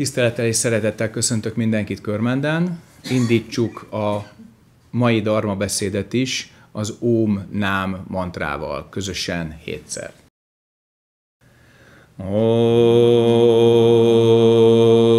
Tisztelettel és szeretettel köszöntök mindenkit Körmenden. Indítsuk a mai darma beszédet is az Óm Nám mantrával, közösen hétszer. Oh.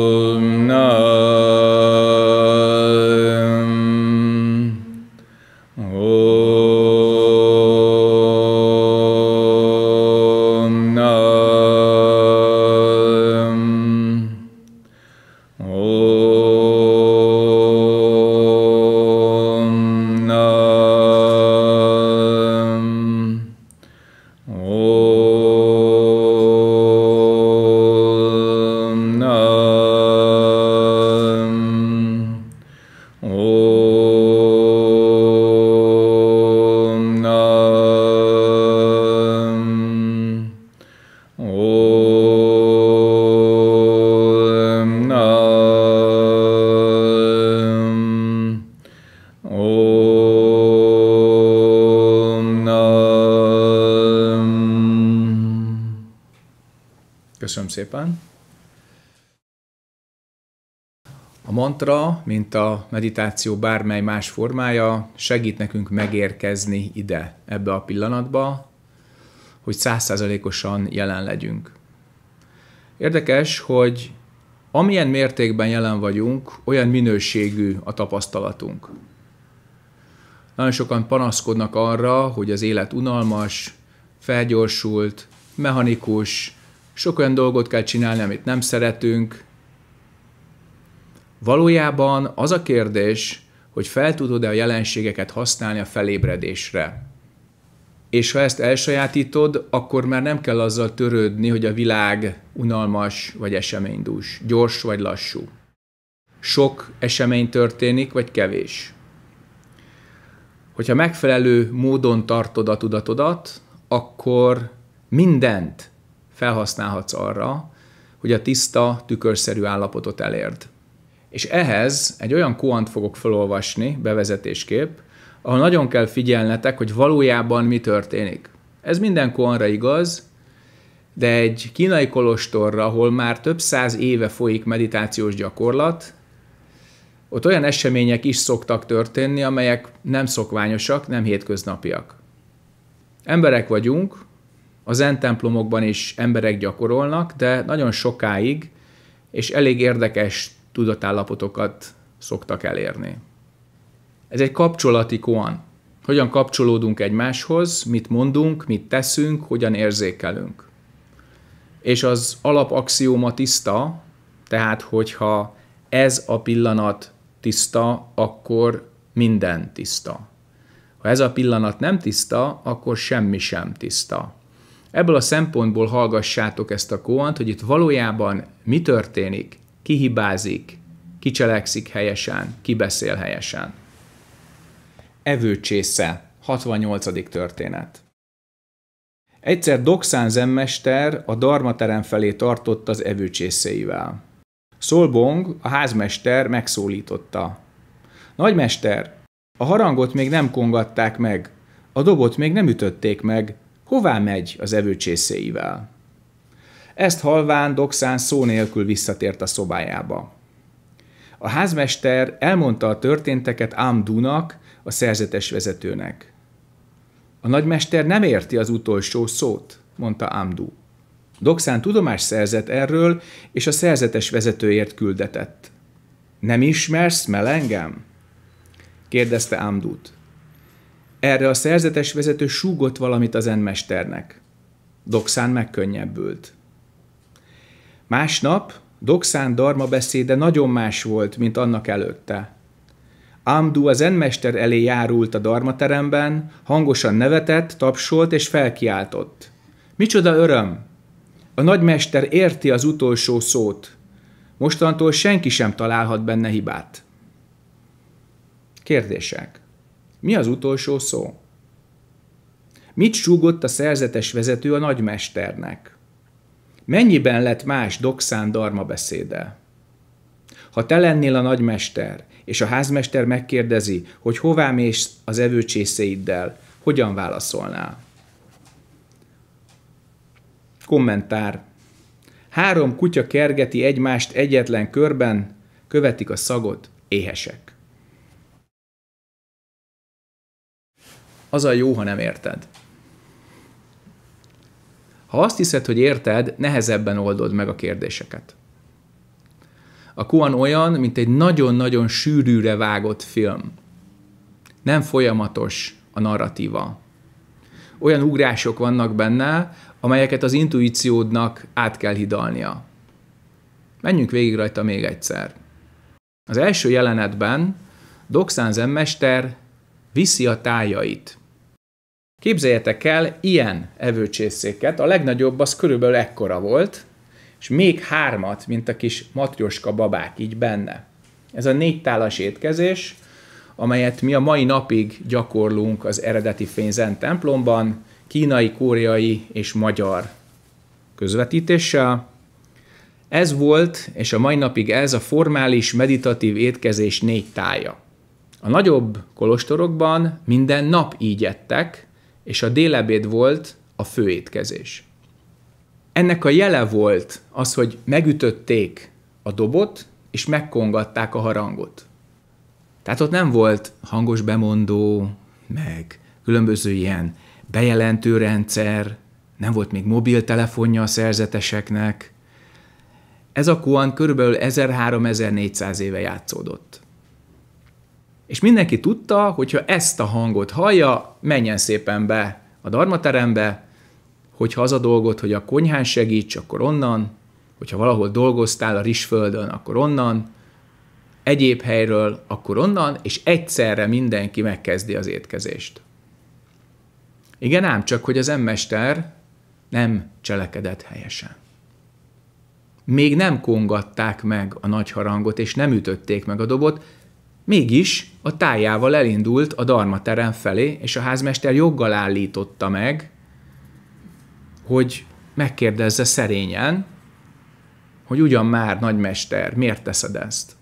Köszönöm szépen. A mantra, mint a meditáció bármely más formája, segít nekünk megérkezni ide, ebbe a pillanatba, hogy százszázalékosan jelen legyünk. Érdekes, hogy amilyen mértékben jelen vagyunk, olyan minőségű a tapasztalatunk. Nagyon sokan panaszkodnak arra, hogy az élet unalmas, felgyorsult, mechanikus, sok olyan dolgot kell csinálni, amit nem szeretünk. Valójában az a kérdés, hogy fel tudod-e a jelenségeket használni a felébredésre. És ha ezt elsajátítod, akkor már nem kell azzal törődni, hogy a világ unalmas vagy eseménydús, gyors vagy lassú. Sok esemény történik, vagy kevés. Hogyha megfelelő módon tartod a tudatodat, akkor mindent felhasználhatsz arra, hogy a tiszta, tükörszerű állapotot elérd. És ehhez egy olyan kuant fogok felolvasni, bevezetéskép, ahol nagyon kell figyelnetek, hogy valójában mi történik. Ez minden kuanra igaz, de egy kínai kolostorra, ahol már több száz éve folyik meditációs gyakorlat, ott olyan események is szoktak történni, amelyek nem szokványosak, nem hétköznapiak. Emberek vagyunk, a zen templomokban is emberek gyakorolnak, de nagyon sokáig, és elég érdekes tudatállapotokat szoktak elérni. Ez egy kapcsolati koan. Hogyan kapcsolódunk egymáshoz, mit mondunk, mit teszünk, hogyan érzékelünk. És az alapaxióma tiszta, tehát hogyha ez a pillanat tiszta, akkor minden tiszta. Ha ez a pillanat nem tiszta, akkor semmi sem tiszta. Ebből a szempontból hallgassátok ezt a kóant, hogy itt valójában mi történik, ki hibázik, ki cselekszik helyesen, ki beszél helyesen. Evőcsésze, 68. történet. Egyszer Doxán zenmester a darmaterem felé tartott az evőcsészeivel. Szolbong, a házmester megszólította. Nagymester, a harangot még nem kongatták meg, a dobot még nem ütötték meg, hová megy az evőcsészéivel. Ezt halván Doxán szó nélkül visszatért a szobájába. A házmester elmondta a történteket Ámdúnak, a szerzetes vezetőnek. A nagymester nem érti az utolsó szót, mondta Ámdú. Doxán tudomást szerzett erről, és a szerzetes vezetőért küldetett. Nem ismersz melengem? engem? kérdezte Ámdút. Erre a szerzetes vezető súgott valamit az enmesternek. Doxán megkönnyebbült. Másnap Doxán darma beszéde nagyon más volt, mint annak előtte. Amdu az enmester elé járult a darmateremben, hangosan nevetett, tapsolt és felkiáltott. Micsoda öröm! A nagymester érti az utolsó szót. Mostantól senki sem találhat benne hibát. Kérdések mi az utolsó szó? Mit súgott a szerzetes vezető a nagymesternek? Mennyiben lett más doxán darma beszéde? Ha te lennél a nagymester, és a házmester megkérdezi, hogy hová mész az evőcsészeiddel, hogyan válaszolnál? Kommentár. Három kutya kergeti egymást egyetlen körben, követik a szagot, éhesek. az a jó, ha nem érted. Ha azt hiszed, hogy érted, nehezebben oldod meg a kérdéseket. A Kuan olyan, mint egy nagyon-nagyon sűrűre vágott film. Nem folyamatos a narratíva. Olyan ugrások vannak benne, amelyeket az intuíciódnak át kell hidalnia. Menjünk végig rajta még egyszer. Az első jelenetben Doxán mester viszi a tájait Képzeljetek el ilyen evőcsészéket, a legnagyobb az körülbelül ekkora volt, és még hármat, mint a kis matrioska babák így benne. Ez a négy tálas étkezés, amelyet mi a mai napig gyakorlunk az eredeti fényzen templomban, kínai, koreai és magyar közvetítéssel. Ez volt, és a mai napig ez a formális meditatív étkezés négy tája. A nagyobb kolostorokban minden nap így ettek, és a délebéd volt a főétkezés. Ennek a jele volt az, hogy megütötték a dobot, és megkongatták a harangot. Tehát ott nem volt hangos bemondó, meg különböző ilyen bejelentő rendszer, nem volt még mobiltelefonja a szerzeteseknek. Ez a Kuan körülbelül 1300-1400 éve játszódott. És mindenki tudta, hogyha ezt a hangot hallja, menjen szépen be a darmaterembe, hogyha az a dolgot, hogy a konyhán segíts, akkor onnan, hogyha valahol dolgoztál a Rizsföldön, akkor onnan, egyéb helyről, akkor onnan, és egyszerre mindenki megkezdi az étkezést. Igen, ám csak, hogy az emmester nem cselekedett helyesen. Még nem kongatták meg a nagy harangot, és nem ütötték meg a dobot, Mégis a tájával elindult a darmaterem felé, és a házmester joggal állította meg, hogy megkérdezze szerényen, hogy ugyan már, nagymester, miért teszed ezt?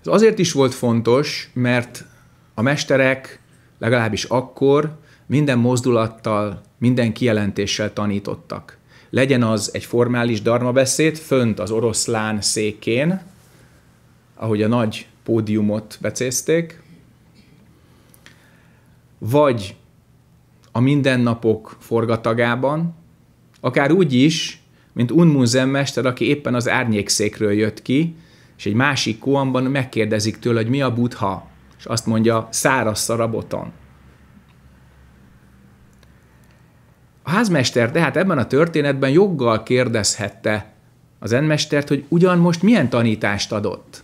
Ez azért is volt fontos, mert a mesterek legalábbis akkor minden mozdulattal, minden kijelentéssel tanítottak. Legyen az egy formális darmabeszéd fönt az oroszlán székén, ahogy a nagy pódiumot becézték, vagy a mindennapok forgatagában, akár úgy is, mint Unmunzen mester, aki éppen az árnyékszékről jött ki, és egy másik kóamban megkérdezik tőle, hogy mi a buddha, és azt mondja, száraz szaraboton. A házmester tehát ebben a történetben joggal kérdezhette az enmestert, hogy ugyan most milyen tanítást adott.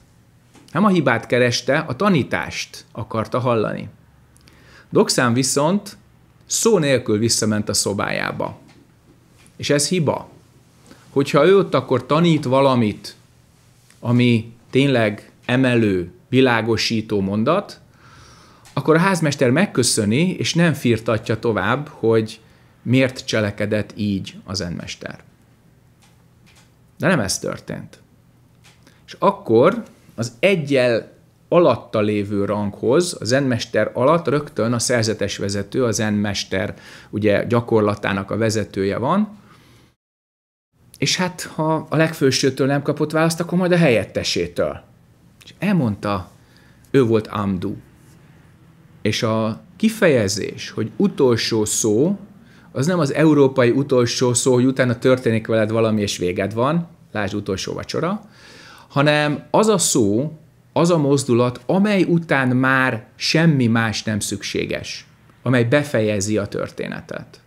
Nem a hibát kereste, a tanítást akarta hallani. Doxán viszont szó nélkül visszament a szobájába. És ez hiba. Hogyha ő ott akkor tanít valamit, ami tényleg emelő, világosító mondat, akkor a házmester megköszöni, és nem firtatja tovább, hogy miért cselekedett így az enmester. De nem ez történt. És akkor az egyel alatta lévő ranghoz, a zenmester alatt rögtön a szerzetes vezető, a zenmester ugye gyakorlatának a vezetője van, és hát ha a legfősőtől nem kapott választ, akkor majd a helyettesétől. És elmondta, ő volt Amdu. És a kifejezés, hogy utolsó szó, az nem az európai utolsó szó, hogy utána történik veled valami, és véged van, lásd utolsó vacsora, hanem az a szó, az a mozdulat, amely után már semmi más nem szükséges, amely befejezi a történetet.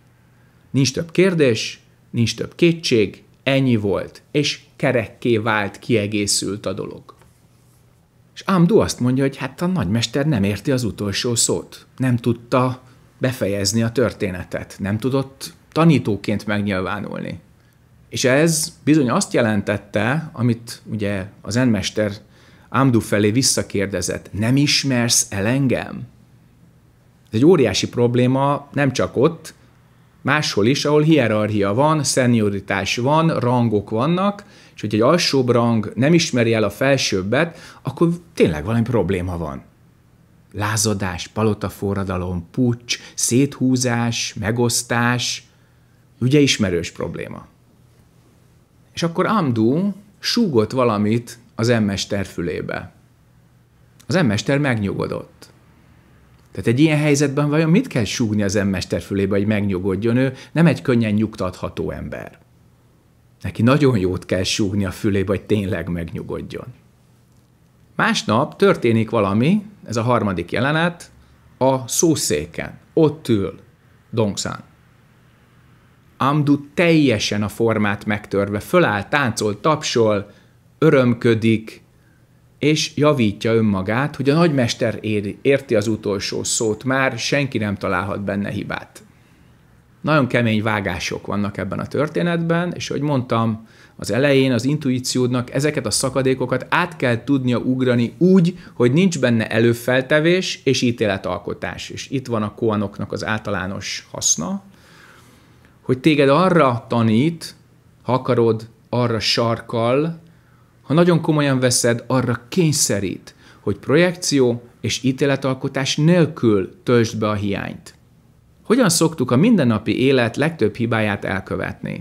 Nincs több kérdés, nincs több kétség, ennyi volt, és kerekké vált, kiegészült a dolog. És Amdu azt mondja, hogy hát a nagymester nem érti az utolsó szót. Nem tudta befejezni a történetet. Nem tudott tanítóként megnyilvánulni. És ez bizony azt jelentette, amit ugye az enmester Ámdu felé visszakérdezett, nem ismersz el engem? Ez egy óriási probléma, nem csak ott, máshol is, ahol hierarchia van, szenioritás van, rangok vannak, és hogy egy alsóbb rang nem ismeri el a felsőbbet, akkor tényleg valami probléma van. Lázadás, palotaforradalom, pucs, széthúzás, megosztás, ugye ismerős probléma. És akkor Amdu súgott valamit az emmester fülébe. Az emmester megnyugodott. Tehát egy ilyen helyzetben vajon mit kell súgni az emmester fülébe, hogy megnyugodjon? Ő nem egy könnyen nyugtatható ember. Neki nagyon jót kell súgni a fülébe, hogy tényleg megnyugodjon. Másnap történik valami, ez a harmadik jelenet, a szószéken. Ott ül Dongsan. Amdu teljesen a formát megtörve föláll, táncol, tapsol, örömködik, és javítja önmagát, hogy a nagymester éri, érti az utolsó szót már, senki nem találhat benne hibát. Nagyon kemény vágások vannak ebben a történetben, és ahogy mondtam, az elején az intuíciódnak ezeket a szakadékokat át kell tudnia ugrani úgy, hogy nincs benne előfeltevés és ítéletalkotás. És itt van a koanoknak az általános haszna, hogy téged arra tanít, ha akarod, arra sarkal, ha nagyon komolyan veszed, arra kényszerít, hogy projekció és ítéletalkotás nélkül töltsd be a hiányt. Hogyan szoktuk a mindennapi élet legtöbb hibáját elkövetni?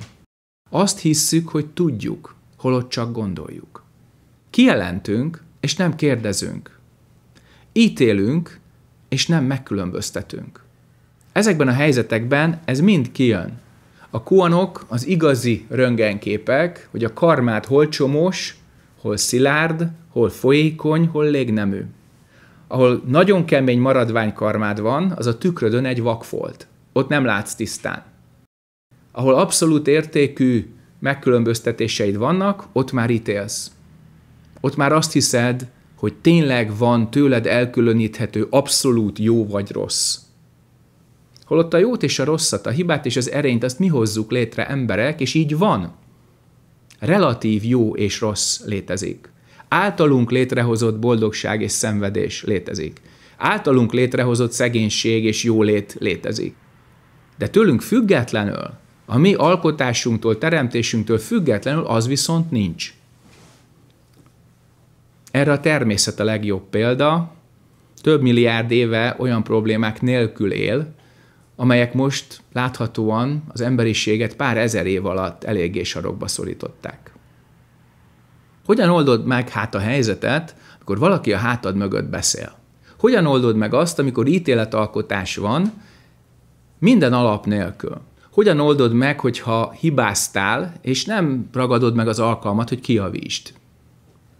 Azt hisszük, hogy tudjuk, holott csak gondoljuk. Kijelentünk, és nem kérdezünk. Ítélünk, és nem megkülönböztetünk. Ezekben a helyzetekben ez mind kijön. A kuanok az igazi röngenképek, hogy a karmát hol csomós, hol szilárd, hol folyékony, hol légnemű. Ahol nagyon kemény karmád van, az a tükrödön egy vakfolt. Ott nem látsz tisztán. Ahol abszolút értékű megkülönböztetéseid vannak, ott már ítélsz. Ott már azt hiszed, hogy tényleg van tőled elkülöníthető abszolút jó vagy rossz Holott a jót és a rosszat, a hibát és az erényt, azt mi hozzuk létre emberek, és így van. Relatív jó és rossz létezik. Általunk létrehozott boldogság és szenvedés létezik. Általunk létrehozott szegénység és jólét létezik. De tőlünk függetlenül, a mi alkotásunktól, teremtésünktől függetlenül az viszont nincs. Erre a természet a legjobb példa. Több milliárd éve olyan problémák nélkül él, amelyek most láthatóan az emberiséget pár ezer év alatt eléggé sarokba szorították. Hogyan oldod meg hát a helyzetet, amikor valaki a hátad mögött beszél? Hogyan oldod meg azt, amikor ítéletalkotás van, minden alap nélkül? Hogyan oldod meg, hogyha hibáztál, és nem ragadod meg az alkalmat, hogy kiavítsd.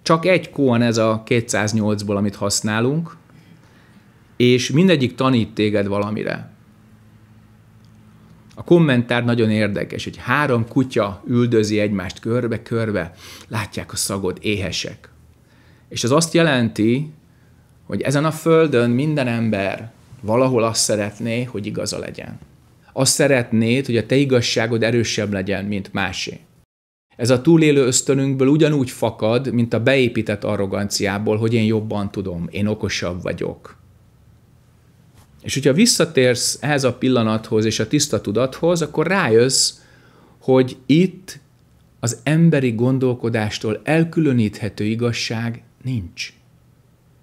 Csak egy kóan ez a 208-ból, amit használunk, és mindegyik tanít téged valamire. A kommentár nagyon érdekes, hogy három kutya üldözi egymást körbe-körbe, látják a szagot, éhesek. És ez azt jelenti, hogy ezen a földön minden ember valahol azt szeretné, hogy igaza legyen. Azt szeretnéd, hogy a te igazságod erősebb legyen, mint másé. Ez a túlélő ösztönünkből ugyanúgy fakad, mint a beépített arroganciából, hogy én jobban tudom, én okosabb vagyok, és hogyha visszatérsz ehhez a pillanathoz és a tiszta tudathoz, akkor rájössz, hogy itt az emberi gondolkodástól elkülöníthető igazság nincs.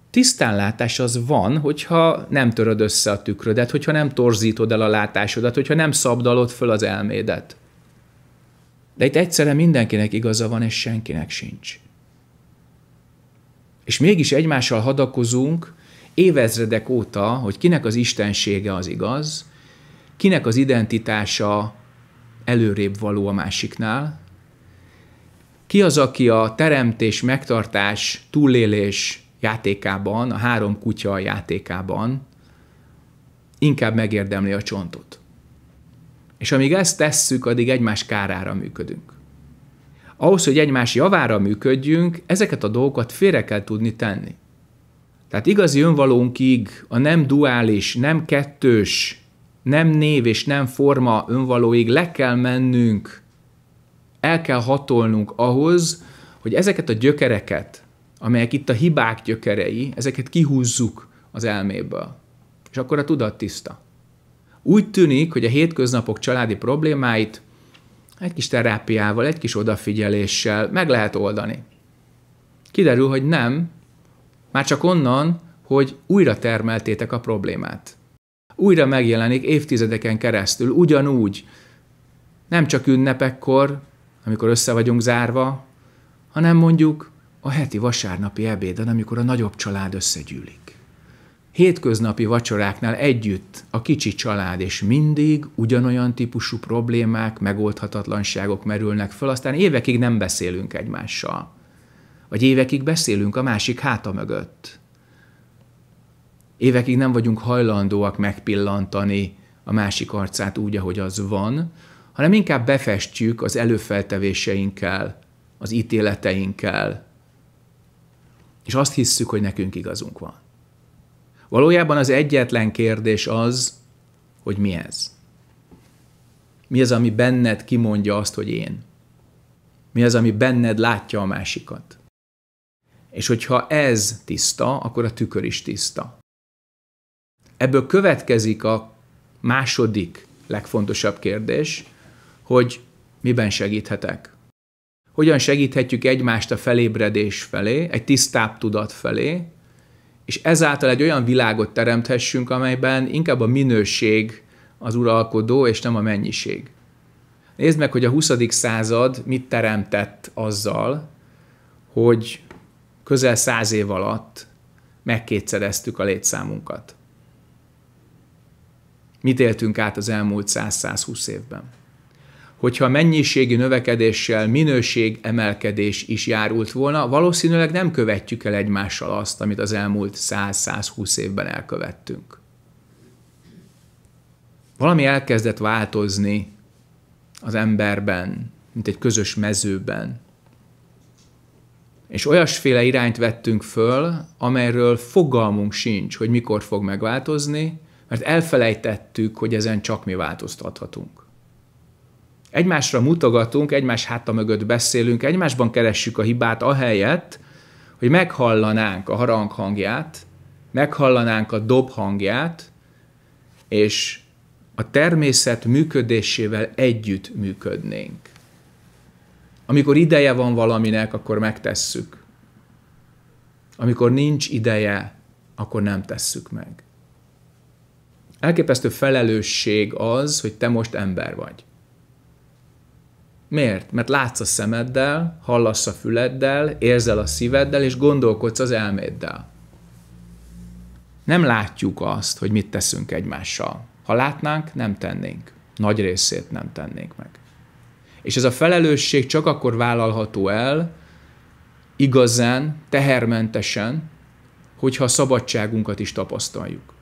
Tisztánlátás az van, hogyha nem töröd össze a tükrödet, hogyha nem torzítod el a látásodat, hogyha nem szabdalod föl az elmédet. De itt egyszerre mindenkinek igaza van, és senkinek sincs. És mégis egymással hadakozunk, évezredek óta, hogy kinek az istensége az igaz, kinek az identitása előrébb való a másiknál, ki az, aki a teremtés, megtartás, túlélés játékában, a három kutya játékában inkább megérdemli a csontot. És amíg ezt tesszük, addig egymás kárára működünk. Ahhoz, hogy egymás javára működjünk, ezeket a dolgokat félre kell tudni tenni. Tehát igazi önvalónkig a nem duális, nem kettős, nem név és nem forma önvalóig le kell mennünk, el kell hatolnunk ahhoz, hogy ezeket a gyökereket, amelyek itt a hibák gyökerei, ezeket kihúzzuk az elméből. És akkor a tudat tiszta. Úgy tűnik, hogy a hétköznapok családi problémáit egy kis terápiával, egy kis odafigyeléssel meg lehet oldani. Kiderül, hogy nem, már csak onnan, hogy újra termeltétek a problémát. Újra megjelenik évtizedeken keresztül, ugyanúgy, nem csak ünnepekkor, amikor össze vagyunk zárva, hanem mondjuk a heti vasárnapi ebéden, amikor a nagyobb család összegyűlik. Hétköznapi vacsoráknál együtt a kicsi család, és mindig ugyanolyan típusú problémák, megoldhatatlanságok merülnek föl, aztán évekig nem beszélünk egymással. Vagy évekig beszélünk a másik háta mögött. Évekig nem vagyunk hajlandóak megpillantani a másik arcát úgy, ahogy az van, hanem inkább befestjük az előfeltevéseinkkel, az ítéleteinkkel, és azt hisszük, hogy nekünk igazunk van. Valójában az egyetlen kérdés az, hogy mi ez. Mi az, ami benned kimondja azt, hogy én? Mi az, ami benned látja a másikat? És hogyha ez tiszta, akkor a tükör is tiszta. Ebből következik a második legfontosabb kérdés, hogy miben segíthetek. Hogyan segíthetjük egymást a felébredés felé, egy tisztább tudat felé, és ezáltal egy olyan világot teremthessünk, amelyben inkább a minőség az uralkodó, és nem a mennyiség. Nézd meg, hogy a 20. század mit teremtett azzal, hogy közel száz év alatt megkétszereztük a létszámunkat. Mit éltünk át az elmúlt 100-120 évben? Hogyha mennyiségi növekedéssel minőség emelkedés is járult volna, valószínűleg nem követjük el egymással azt, amit az elmúlt 100-120 évben elkövettünk. Valami elkezdett változni az emberben, mint egy közös mezőben, és olyasféle irányt vettünk föl, amelyről fogalmunk sincs, hogy mikor fog megváltozni, mert elfelejtettük, hogy ezen csak mi változtathatunk. Egymásra mutogatunk, egymás háta mögött beszélünk, egymásban keressük a hibát ahelyett, hogy meghallanánk a harang hangját, meghallanánk a dob hangját, és a természet működésével együtt működnénk. Amikor ideje van valaminek, akkor megtesszük. Amikor nincs ideje, akkor nem tesszük meg. Elképesztő felelősség az, hogy te most ember vagy. Miért? Mert látsz a szemeddel, hallasz a füleddel, érzel a szíveddel, és gondolkodsz az elméddel. Nem látjuk azt, hogy mit teszünk egymással. Ha látnánk, nem tennénk. Nagy részét nem tennénk meg. És ez a felelősség csak akkor vállalható el, igazán, tehermentesen, hogyha a szabadságunkat is tapasztaljuk.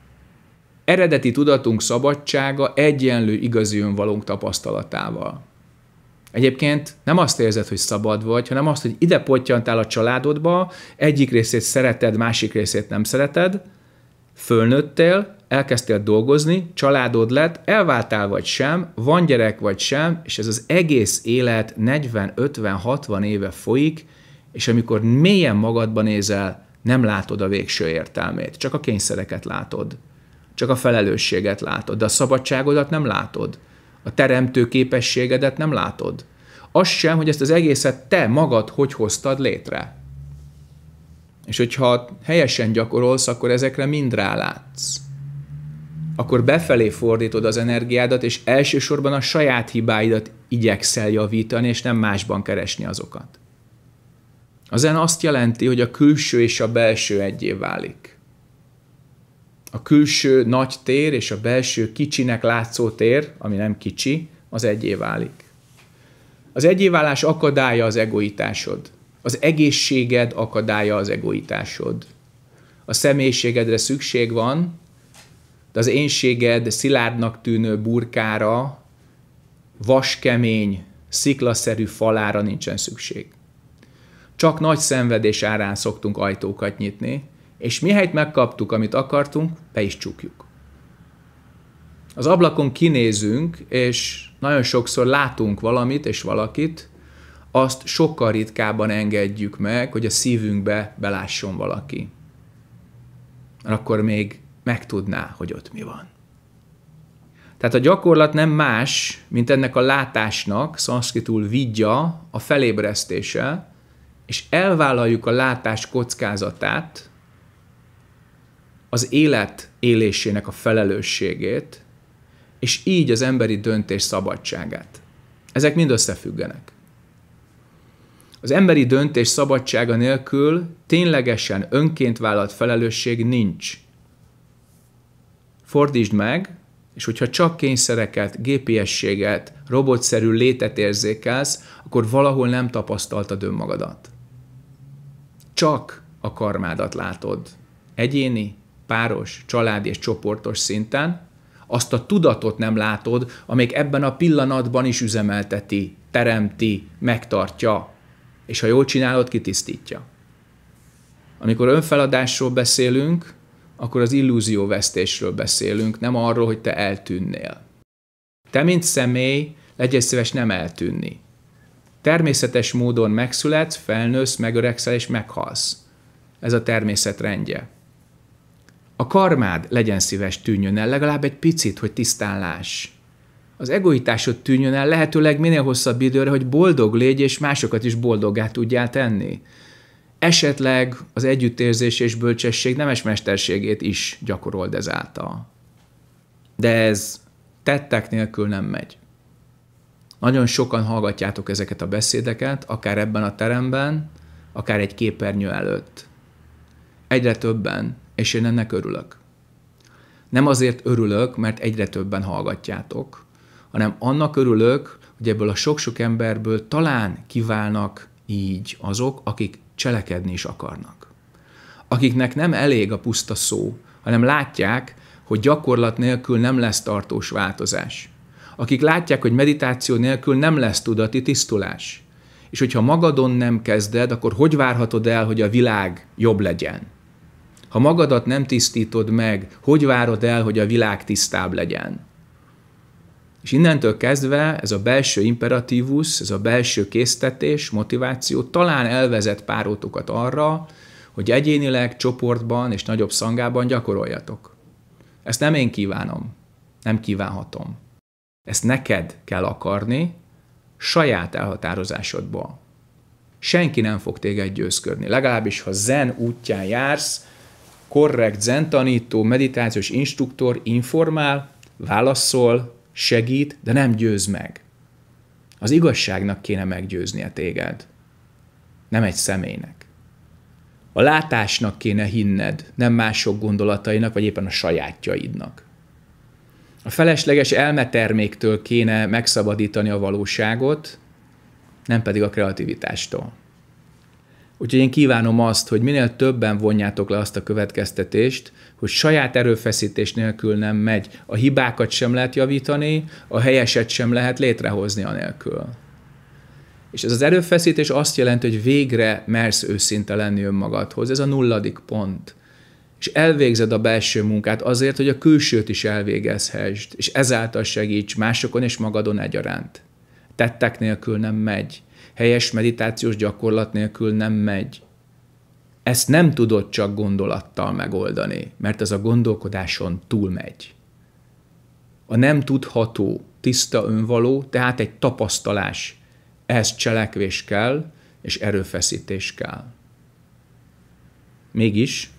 Eredeti tudatunk szabadsága egyenlő igazi önvalónk tapasztalatával. Egyébként nem azt érzed, hogy szabad vagy, hanem azt, hogy ide potyantál a családodba, egyik részét szereted, másik részét nem szereted, fölnőttél, elkezdtél dolgozni, családod lett, elváltál vagy sem, van gyerek vagy sem, és ez az egész élet 40-50-60 éve folyik, és amikor mélyen magadba nézel, nem látod a végső értelmét, csak a kényszereket látod, csak a felelősséget látod, de a szabadságodat nem látod, a teremtő képességedet nem látod. Azt sem, hogy ezt az egészet te magad hogy hoztad létre. És hogyha helyesen gyakorolsz, akkor ezekre mind rálátsz. Akkor befelé fordítod az energiádat, és elsősorban a saját hibáidat igyekszel javítani, és nem másban keresni azokat. A zen azt jelenti, hogy a külső és a belső egyé válik. A külső nagy tér és a belső kicsinek látszó tér, ami nem kicsi, az egyé válik. Az egyéválás akadálya az egoitásod. Az egészséged akadálya az egoitásod. A személyiségedre szükség van, de az énséged szilárdnak tűnő burkára, vaskemény, sziklaszerű falára nincsen szükség. Csak nagy szenvedés árán szoktunk ajtókat nyitni, és mihelyt megkaptuk, amit akartunk, be is csukjuk. Az ablakon kinézünk, és nagyon sokszor látunk valamit és valakit, azt sokkal ritkábban engedjük meg, hogy a szívünkbe belásson valaki. Akkor még megtudná, hogy ott mi van. Tehát a gyakorlat nem más, mint ennek a látásnak, szanszkritul vidja, a felébresztése, és elvállaljuk a látás kockázatát, az élet élésének a felelősségét, és így az emberi döntés szabadságát. Ezek mind összefüggenek. Az emberi döntés szabadsága nélkül ténylegesen önként vállalt felelősség nincs. Fordítsd meg, és hogyha csak kényszereket, gépiességet, robotszerű létet érzékelsz, akkor valahol nem tapasztaltad önmagadat. Csak a karmádat látod. Egyéni, páros, család és csoportos szinten, azt a tudatot nem látod, amelyik ebben a pillanatban is üzemelteti, teremti, megtartja és ha jól csinálod, kitisztítja. Amikor önfeladásról beszélünk, akkor az illúzióvesztésről beszélünk, nem arról, hogy te eltűnnél. Te, mint személy, legyél szíves nem eltűnni. Természetes módon megszületsz, felnősz, megöregszel és meghalsz. Ez a természet rendje. A karmád legyen szíves tűnjön el legalább egy picit, hogy tisztán láss az egoitásod tűnjön el lehetőleg minél hosszabb időre, hogy boldog légy, és másokat is boldoggá tudjál tenni. Esetleg az együttérzés és bölcsesség nemes mesterségét is gyakorold ezáltal. De ez tettek nélkül nem megy. Nagyon sokan hallgatjátok ezeket a beszédeket, akár ebben a teremben, akár egy képernyő előtt. Egyre többen, és én ennek örülök. Nem azért örülök, mert egyre többen hallgatjátok, hanem annak örülök, hogy ebből a sok-sok emberből talán kiválnak így azok, akik cselekedni is akarnak. Akiknek nem elég a puszta szó, hanem látják, hogy gyakorlat nélkül nem lesz tartós változás. Akik látják, hogy meditáció nélkül nem lesz tudati tisztulás. És hogyha magadon nem kezded, akkor hogy várhatod el, hogy a világ jobb legyen? Ha magadat nem tisztítod meg, hogy várod el, hogy a világ tisztább legyen? És innentől kezdve ez a belső imperatívus, ez a belső késztetés, motiváció talán elvezet párótokat arra, hogy egyénileg, csoportban és nagyobb szangában gyakoroljatok. Ezt nem én kívánom, nem kívánhatom. Ezt neked kell akarni, saját elhatározásodból. Senki nem fog téged győzködni. Legalábbis, ha zen útján jársz, korrekt zen tanító, meditációs instruktor informál, válaszol, segít, de nem győz meg. Az igazságnak kéne meggyőznie téged, nem egy személynek. A látásnak kéne hinned, nem mások gondolatainak, vagy éppen a sajátjaidnak. A felesleges elmeterméktől kéne megszabadítani a valóságot, nem pedig a kreativitástól. Úgyhogy én kívánom azt, hogy minél többen vonjátok le azt a következtetést, hogy saját erőfeszítés nélkül nem megy. A hibákat sem lehet javítani, a helyeset sem lehet létrehozni anélkül. És ez az erőfeszítés azt jelenti, hogy végre mersz őszinte lenni önmagadhoz. Ez a nulladik pont. És elvégzed a belső munkát azért, hogy a külsőt is elvégezhessd, és ezáltal segíts másokon és magadon egyaránt. Tettek nélkül nem megy helyes meditációs gyakorlat nélkül nem megy. Ezt nem tudod csak gondolattal megoldani, mert ez a gondolkodáson túlmegy. A nem tudható, tiszta önvaló, tehát egy tapasztalás. ehhez cselekvés kell, és erőfeszítés kell. Mégis,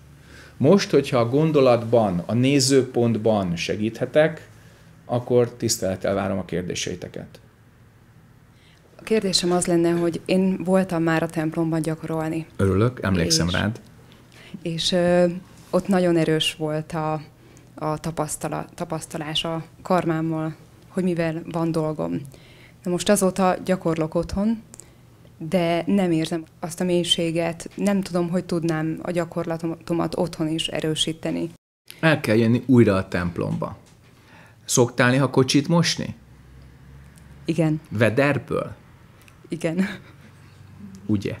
most, hogyha a gondolatban, a nézőpontban segíthetek, akkor tisztelettel várom a kérdéseiteket kérdésem az lenne, hogy én voltam már a templomban gyakorolni. Örülök, emlékszem és, rád. És ö, ott nagyon erős volt a, a tapasztala, tapasztalás a karmámmal, hogy mivel van dolgom. Na most azóta gyakorlok otthon, de nem érzem azt a mélységet, nem tudom, hogy tudnám a gyakorlatomat otthon is erősíteni. El kell jönni újra a templomba. Szoktál néha kocsit mosni? Igen. Vederből? Igen. Ugye?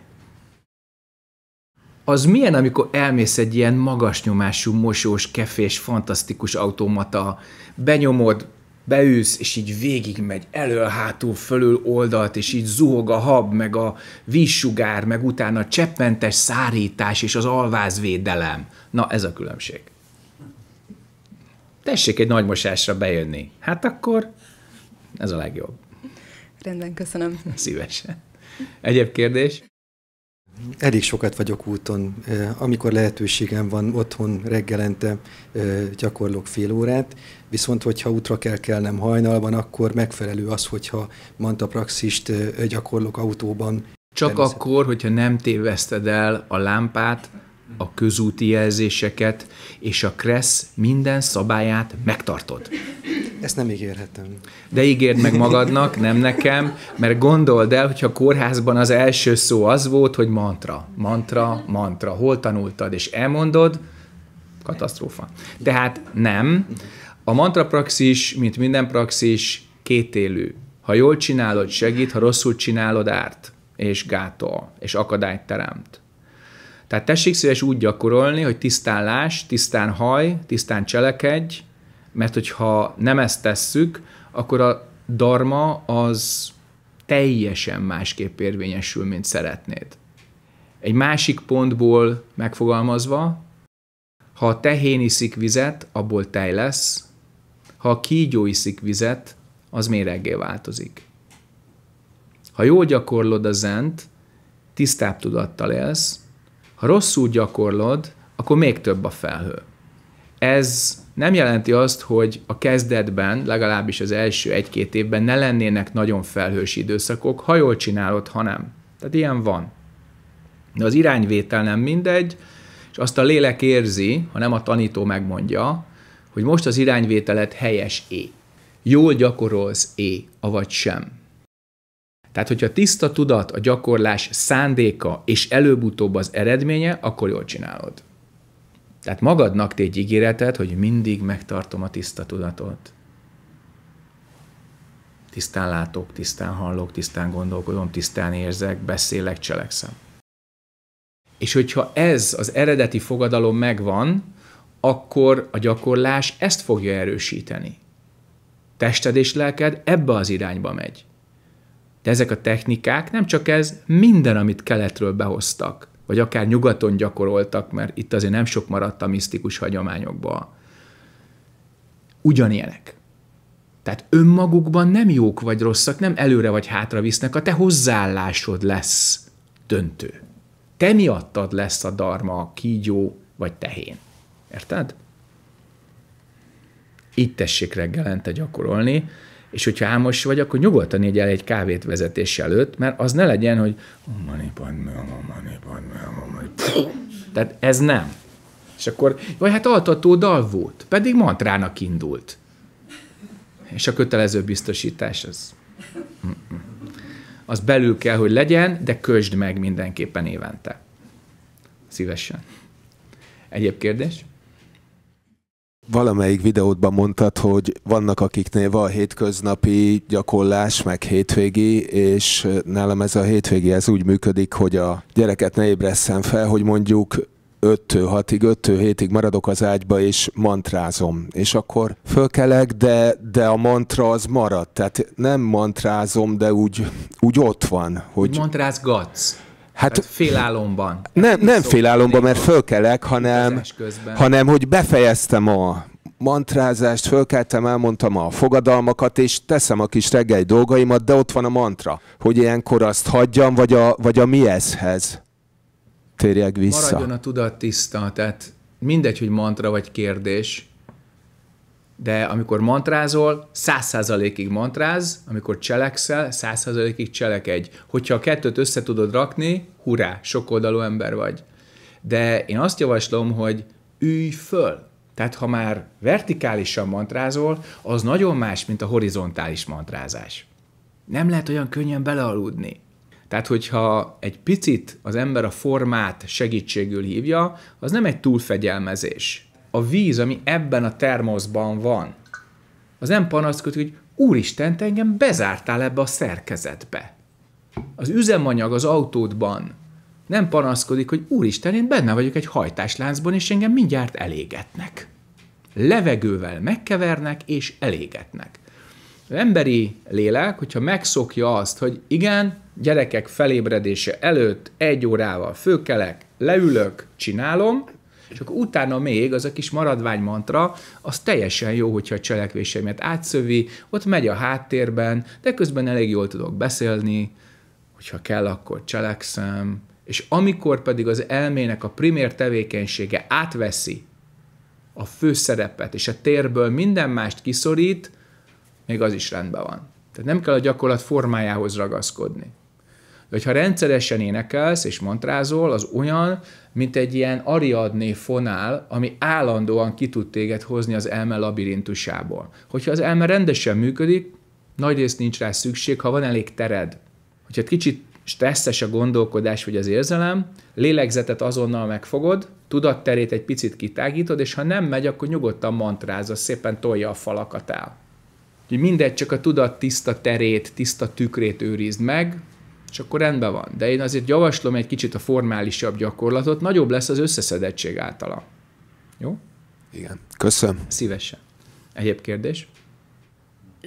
Az milyen, amikor elmész egy ilyen magas nyomású, mosós, kefés, fantasztikus automata, benyomod, beűsz, és így végigmegy elől, hátul, fölül, oldalt, és így zuhog a hab, meg a vízsugár, meg utána a cseppmentes szárítás és az alvázvédelem. Na, ez a különbség. Tessék egy nagy mosásra bejönni. Hát akkor ez a legjobb. Rendben, köszönöm. Szívesen. Egyéb kérdés? Elég sokat vagyok úton. Amikor lehetőségem van, otthon reggelente gyakorlok fél órát, viszont hogyha útra kell kelnem hajnalban, akkor megfelelő az, hogyha mantapraxist gyakorlok autóban. Csak akkor, hogyha nem téveszted el a lámpát, a közúti jelzéseket és a Kressz minden szabályát megtartod. Ezt nem ígérhetem. De ígérd meg magadnak, nem nekem, mert gondold el, hogyha a kórházban az első szó az volt, hogy mantra, mantra, mantra, hol tanultad, és elmondod, katasztrófa. Tehát nem. A mantra praxis, mint minden praxis, kétélű. Ha jól csinálod, segít, ha rosszul csinálod, árt, és gátol, és akadályt teremt. Tehát tessék szíves úgy gyakorolni, hogy tisztán láss, tisztán haj, tisztán cselekedj, mert hogyha nem ezt tesszük, akkor a dharma az teljesen másképp érvényesül, mint szeretnéd. Egy másik pontból megfogalmazva, ha a tehén iszik vizet, abból tej lesz, ha a kígyó iszik vizet, az méreggé változik. Ha jól gyakorlod a zent, tisztább tudattal élsz, ha rosszul gyakorlod, akkor még több a felhő. Ez nem jelenti azt, hogy a kezdetben, legalábbis az első egy-két évben ne lennének nagyon felhős időszakok, ha jól csinálod, ha nem. Tehát ilyen van. De az irányvétel nem mindegy, és azt a lélek érzi, ha nem a tanító megmondja, hogy most az irányvételet helyes-é. Jól gyakorolsz-é, avagy sem. Tehát, hogyha tiszta tudat, a gyakorlás szándéka, és előbb-utóbb az eredménye, akkor jól csinálod. Tehát magadnak tégy ígéretet, hogy mindig megtartom a tiszta tudatot. Tisztán látok, tisztán hallok, tisztán gondolkodom, tisztán érzek, beszélek, cselekszem. És hogyha ez az eredeti fogadalom megvan, akkor a gyakorlás ezt fogja erősíteni. Tested és lelked ebbe az irányba megy. De ezek a technikák, nem csak ez, minden, amit keletről behoztak, vagy akár nyugaton gyakoroltak, mert itt azért nem sok maradt a misztikus hagyományokból. Ugyanilyenek. Tehát önmagukban nem jók vagy rosszak, nem előre vagy hátra visznek, a te hozzáállásod lesz döntő. Te miattad lesz a darma, kígyó vagy tehén. Érted? Így tessék reggelente gyakorolni, és hogyha álmos vagy, akkor nyugodtan így el egy kávét vezetés előtt, mert az ne legyen, hogy mani, pad, mani, mani, Tehát ez nem. És akkor, vagy hát altató dal volt, pedig mantrának indult. És a kötelező biztosítás az... Az belül kell, hogy legyen, de közd meg mindenképpen évente. Szívesen. Egyéb kérdés? valamelyik videódban mondtad, hogy vannak akiknél van hétköznapi gyakorlás, meg hétvégi, és nálam ez a hétvégi ez úgy működik, hogy a gyereket ne ébresszem fel, hogy mondjuk 5-6-ig, 5-7-ig maradok az ágyba, és mantrázom. És akkor fölkelek, de, de a mantra az marad. Tehát nem mantrázom, de úgy, úgy ott van. Hogy... Mantrázgatsz. Hát, hát félálomban. Nem, nem szóval félálomban, mert fölkelek, hanem, hanem hogy befejeztem a mantrázást, fölkeltem, elmondtam a fogadalmakat, és teszem a kis reggeli dolgaimat, de ott van a mantra, hogy ilyenkor azt hagyjam, vagy a, vagy a mi ezhez térjek vissza. Maradjon a tudat tiszta, tehát mindegy, hogy mantra vagy kérdés, de amikor mantrázol, száz százalékig mantráz, amikor cselekszel, száz százalékig cselekedj. Hogyha a kettőt össze tudod rakni, hurrá, sokoldalú ember vagy. De én azt javaslom, hogy ülj föl. Tehát ha már vertikálisan mantrázol, az nagyon más, mint a horizontális mantrázás. Nem lehet olyan könnyen belealudni. Tehát, hogyha egy picit az ember a formát segítségül hívja, az nem egy túlfegyelmezés a víz, ami ebben a termoszban van, az nem panaszkodik, hogy úristen, te engem bezártál ebbe a szerkezetbe. Az üzemanyag az autódban nem panaszkodik, hogy úristen, én benne vagyok egy hajtásláncban, és engem mindjárt elégetnek. Levegővel megkevernek, és elégetnek. Az emberi lélek, hogyha megszokja azt, hogy igen, gyerekek felébredése előtt egy órával főkelek, leülök, csinálom, és akkor utána még az a kis maradvány mantra, az teljesen jó, hogyha a cselekvéseimet átszövi, ott megy a háttérben, de közben elég jól tudok beszélni, hogyha kell, akkor cselekszem, és amikor pedig az elmének a primér tevékenysége átveszi a főszerepet, és a térből minden mást kiszorít, még az is rendben van. Tehát nem kell a gyakorlat formájához ragaszkodni hogyha rendszeresen énekelsz és mantrázol, az olyan, mint egy ilyen ariadné fonál, ami állandóan ki tud téged hozni az elme labirintusából. Hogyha az elme rendesen működik, nagy rész nincs rá szükség, ha van elég tered. Hogyha egy kicsit stresszes a gondolkodás vagy az érzelem, lélegzetet azonnal megfogod, tudatterét egy picit kitágítod, és ha nem megy, akkor nyugodtan mantrázza, szépen tolja a falakat el. mindegy, csak a tudat tiszta terét, tiszta tükrét őrizd meg, és akkor rendben van. De én azért javaslom egy kicsit a formálisabb gyakorlatot, nagyobb lesz az összeszedettség általa. Jó? Igen. Köszönöm. Szívesen. Egyéb kérdés?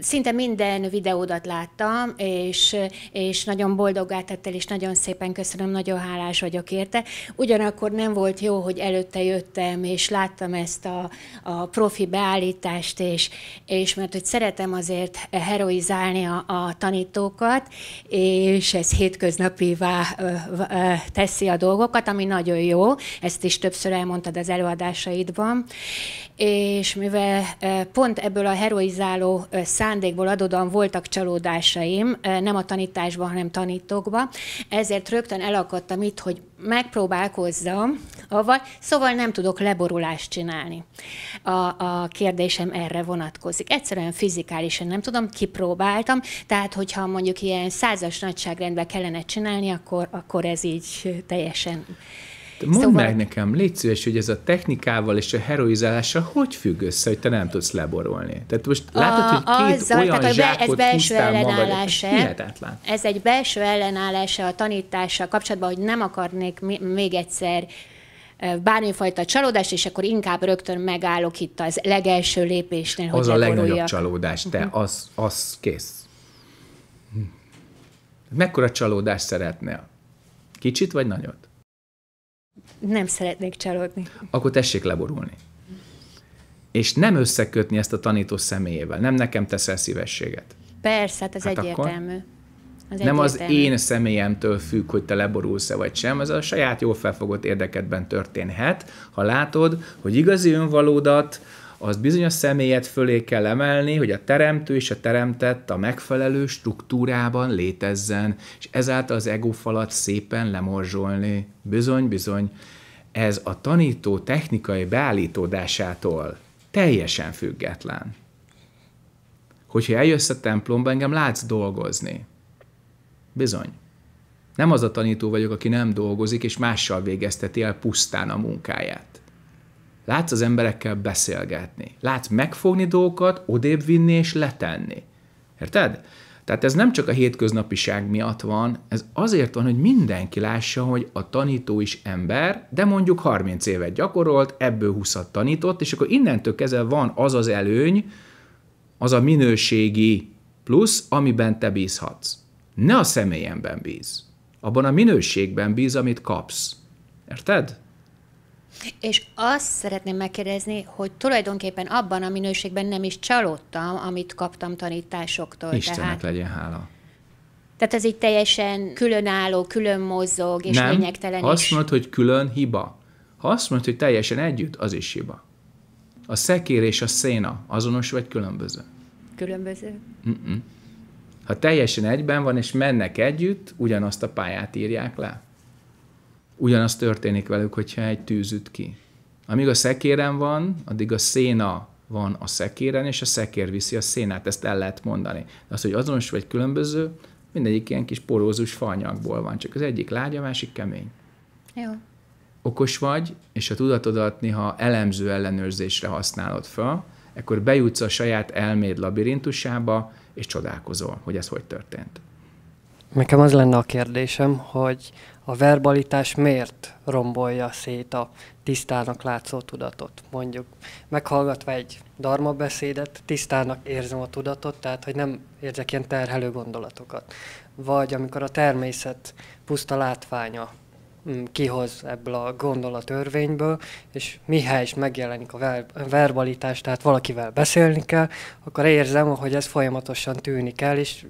szinte minden videódat láttam, és, és nagyon boldog tettél, és nagyon szépen köszönöm, nagyon hálás vagyok érte. Ugyanakkor nem volt jó, hogy előtte jöttem, és láttam ezt a, a profi beállítást, és, és mert hogy szeretem azért heroizálni a, a tanítókat, és ez hétköznapivá teszi a dolgokat, ami nagyon jó, ezt is többször elmondtad az előadásaidban, és mivel pont ebből a heroizáló szándékból adodan voltak csalódásaim, nem a tanításban, hanem tanítókban, ezért rögtön elakadtam itt, hogy megpróbálkozzam, avval, szóval nem tudok leborulást csinálni. A, a kérdésem erre vonatkozik. Egyszerűen fizikálisan nem tudom, kipróbáltam, tehát hogyha mondjuk ilyen százas nagyságrendben kellene csinálni, akkor, akkor ez így teljesen Mondd szóval... meg nekem, légy szíves, hogy ez a technikával és a heroizálással hogy függ össze, hogy te nem tudsz leborolni? Tehát most látod, hogy két az, olyan tehát a be, ez belső ellenállása. Eh? Ez egy belső ellenállása a tanítással kapcsolatban, hogy nem akarnék még egyszer bármifajta csalódást, és akkor inkább rögtön megállok itt az legelső lépésnél, hogy Az a legoroljak. legnagyobb csalódás, te, uh-huh. az, az kész. Hm. Mekkora csalódást szeretnél? Kicsit vagy nagyot? Nem szeretnék csalódni. Akkor tessék leborulni. És nem összekötni ezt a tanító személyével. Nem nekem teszel szívességet. Persze, hát ez hát egyértelmű. Az nem egyértelmű. az én személyemtől függ, hogy te leborulsz-e vagy sem, ez a saját jól felfogott érdekedben történhet, ha látod, hogy igazi önvalódat, az bizonyos személyet fölé kell emelni, hogy a teremtő és a teremtett a megfelelő struktúrában létezzen, és ezáltal az egófalat szépen lemorzsolni. Bizony, bizony, ez a tanító technikai beállítódásától teljesen független. Hogyha eljössz a templomba, engem látsz dolgozni. Bizony. Nem az a tanító vagyok, aki nem dolgozik, és mással végezteti el pusztán a munkáját. Látsz az emberekkel beszélgetni. Látsz megfogni dolgokat, odébb vinni és letenni. Érted? Tehát ez nem csak a hétköznapiság miatt van, ez azért van, hogy mindenki lássa, hogy a tanító is ember, de mondjuk 30 évet gyakorolt, ebből 20 tanított, és akkor innentől kezdve van az az előny, az a minőségi plusz, amiben te bízhatsz. Ne a személyemben bíz. Abban a minőségben bíz, amit kapsz. Érted? És azt szeretném megkérdezni, hogy tulajdonképpen abban a minőségben nem is csalódtam, amit kaptam tanításoktól. Istennek tehát... legyen hála. Tehát ez így teljesen különálló, külön mozog, és nem, lényegtelen azt is. mondod, hogy külön hiba. Ha azt mondod, hogy teljesen együtt, az is hiba. A szekér és a széna azonos vagy különböző? Különböző. Mm-mm. Ha teljesen egyben van, és mennek együtt, ugyanazt a pályát írják le ugyanaz történik velük, hogyha egy tűz üt ki. Amíg a szekéren van, addig a széna van a szekéren, és a szekér viszi a szénát, ezt el lehet mondani. De az, hogy azonos vagy különböző, mindegyik ilyen kis porózus fanyagból van, csak az egyik lágy, a másik kemény. Jó. Okos vagy, és a tudatodat néha elemző ellenőrzésre használod fel, ekkor bejutsz a saját elméd labirintusába, és csodálkozol, hogy ez hogy történt. Nekem az lenne a kérdésem, hogy a verbalitás miért rombolja szét a tisztának látszó tudatot. Mondjuk meghallgatva egy darma beszédet, tisztának érzem a tudatot, tehát hogy nem érzek ilyen terhelő gondolatokat. Vagy amikor a természet puszta látványa Mm, kihoz ebből a gondolatörvényből, és mihely is megjelenik a ver- verbalitás, tehát valakivel beszélni kell, akkor érzem, hogy ez folyamatosan tűnik el, és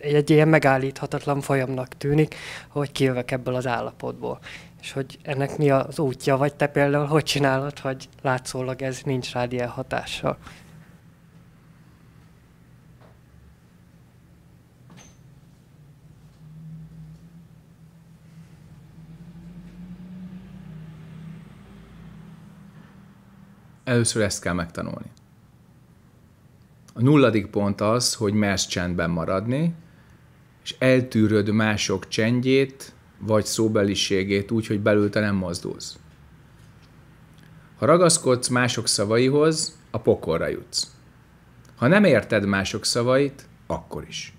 egy ilyen megállíthatatlan folyamnak tűnik, hogy kijövök ebből az állapotból. És hogy ennek mi az útja, vagy te például hogy csinálod, hogy látszólag ez nincs rád ilyen hatással? Először ezt kell megtanulni. A nulladik pont az, hogy mersz csendben maradni, és eltűröd mások csendjét, vagy szóbeliségét úgy, hogy belül te nem mozdulsz. Ha ragaszkodsz mások szavaihoz, a pokolra jutsz. Ha nem érted mások szavait, akkor is.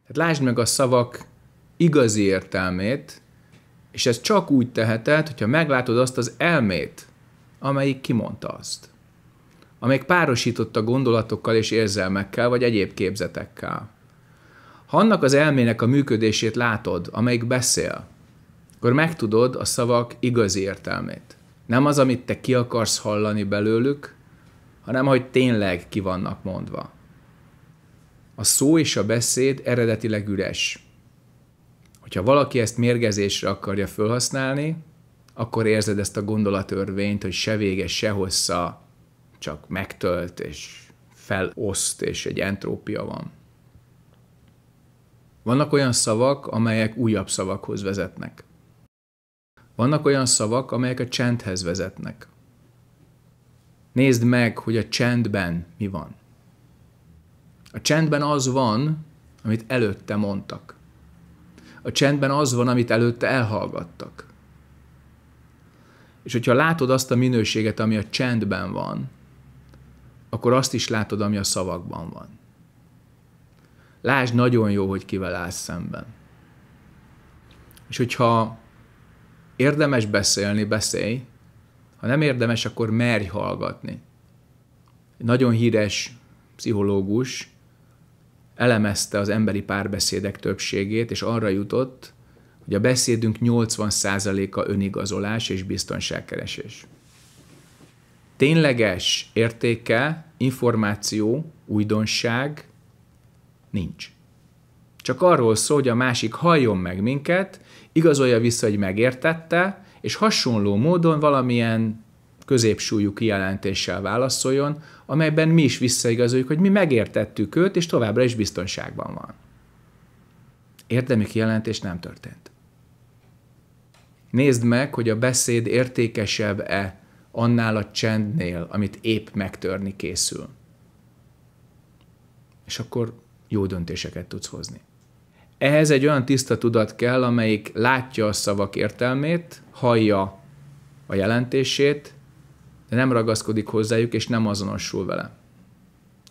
Tehát lásd meg a szavak igazi értelmét, és ez csak úgy teheted, hogyha meglátod azt az elmét, amelyik kimondta azt. Amelyik párosította gondolatokkal és érzelmekkel, vagy egyéb képzetekkel. Ha annak az elmének a működését látod, amelyik beszél, akkor megtudod a szavak igazi értelmét. Nem az, amit te ki akarsz hallani belőlük, hanem hogy tényleg ki vannak mondva. A szó és a beszéd eredetileg üres. Hogyha valaki ezt mérgezésre akarja felhasználni, akkor érzed ezt a gondolatörvényt, hogy se vége, se hossza, csak megtölt és feloszt, és egy entrópia van. Vannak olyan szavak, amelyek újabb szavakhoz vezetnek. Vannak olyan szavak, amelyek a csendhez vezetnek. Nézd meg, hogy a csendben mi van. A csendben az van, amit előtte mondtak. A csendben az van, amit előtte elhallgattak. És hogyha látod azt a minőséget, ami a csendben van, akkor azt is látod, ami a szavakban van. Lásd nagyon jó, hogy kivel állsz szemben. És hogyha érdemes beszélni, beszélj. Ha nem érdemes, akkor merj hallgatni. Egy nagyon híres pszichológus elemezte az emberi párbeszédek többségét, és arra jutott, hogy a beszédünk 80%-a önigazolás és biztonságkeresés. Tényleges értéke, információ, újdonság nincs. Csak arról szól, hogy a másik halljon meg minket, igazolja vissza, hogy megértette, és hasonló módon valamilyen középsúlyú kijelentéssel válaszoljon, amelyben mi is visszaigazoljuk, hogy mi megértettük őt, és továbbra is biztonságban van. Érdemi kijelentés nem történt. Nézd meg, hogy a beszéd értékesebb-e annál a csendnél, amit épp megtörni készül. És akkor jó döntéseket tudsz hozni. Ehhez egy olyan tiszta tudat kell, amelyik látja a szavak értelmét, hallja a jelentését, de nem ragaszkodik hozzájuk, és nem azonosul vele.